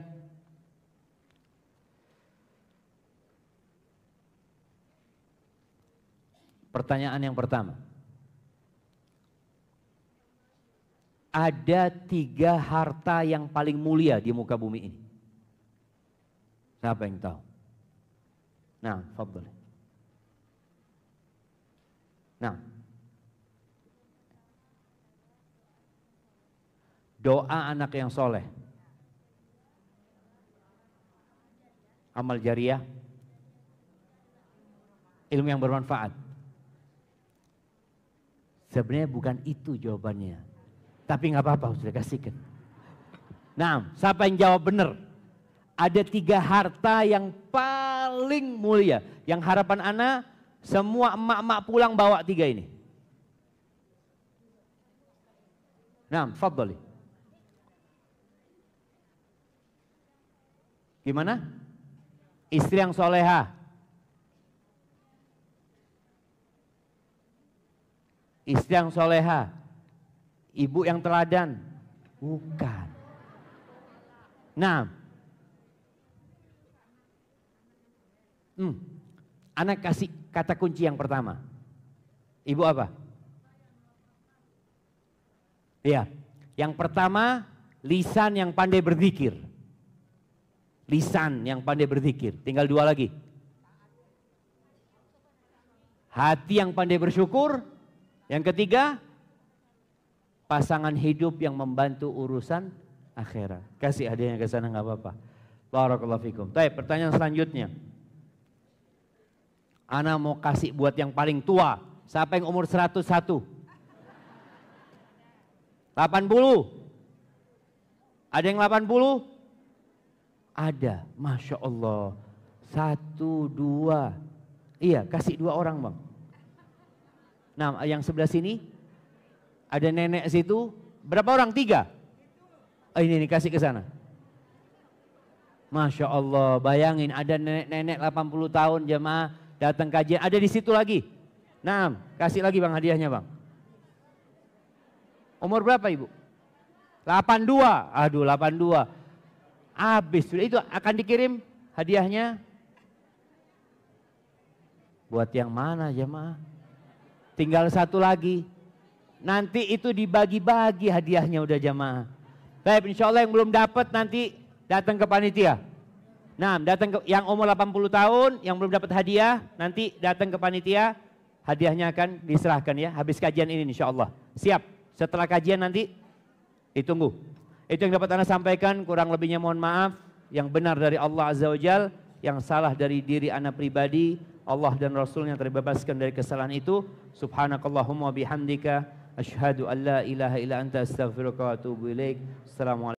[SPEAKER 1] Pertanyaan yang pertama. Ada tiga harta yang paling mulia di muka bumi ini. Siapa yang tahu? Nah, fadl. Nah. Doa anak yang soleh. Amal jariah. Ilmu yang bermanfaat. Sebenarnya bukan itu jawabannya. Tapi nggak apa-apa, sudah kasihkan. Nah, siapa yang jawab benar? ada tiga harta yang paling mulia. Yang harapan Ana, semua emak-emak pulang bawa tiga ini. Nah, fadli. Gimana? Istri yang soleha. Istri yang soleha. Ibu yang teladan. Bukan. Nah, Hmm. Anak kasih kata kunci yang pertama. Ibu apa? Ya, Yang pertama, lisan yang pandai berzikir. Lisan yang pandai berzikir. Tinggal dua lagi. Hati yang pandai bersyukur. Yang ketiga, pasangan hidup yang membantu urusan akhirat. Kasih hadiahnya ke sana nggak apa-apa. Barakallahu fikum. Baik, pertanyaan selanjutnya. Ana mau kasih buat yang paling tua. Siapa yang umur 101? 80. Ada yang 80? Ada. Masya Allah. Satu, dua. Iya, kasih dua orang bang. Nah, yang sebelah sini. Ada nenek situ. Berapa orang? Tiga. Oh, ini nih, kasih ke sana. Masya Allah, bayangin ada nenek-nenek 80 tahun jemaah datang kajian. Ada di situ lagi. Nah, kasih lagi bang hadiahnya bang. Umur berapa ibu? 82. Aduh 82. Habis sudah itu akan dikirim hadiahnya. Buat yang mana jemaah? Tinggal satu lagi. Nanti itu dibagi-bagi hadiahnya udah jamaah. Baik, insya Allah yang belum dapat nanti datang ke panitia. Nah, datang ke, yang umur 80 tahun, yang belum dapat hadiah, nanti datang ke panitia, hadiahnya akan diserahkan ya, habis kajian ini insya Allah. Siap, setelah kajian nanti ditunggu. Itu yang dapat Anda sampaikan, kurang lebihnya mohon maaf, yang benar dari Allah Azza wa Jal, yang salah dari diri Anda pribadi, Allah dan Rasulnya terbebaskan dari kesalahan itu. Subhanakallahumma
[SPEAKER 2] bihamdika, ashadu an la ilaha illa anta astaghfiruka wa atubu ilaik. Assalamualaikum.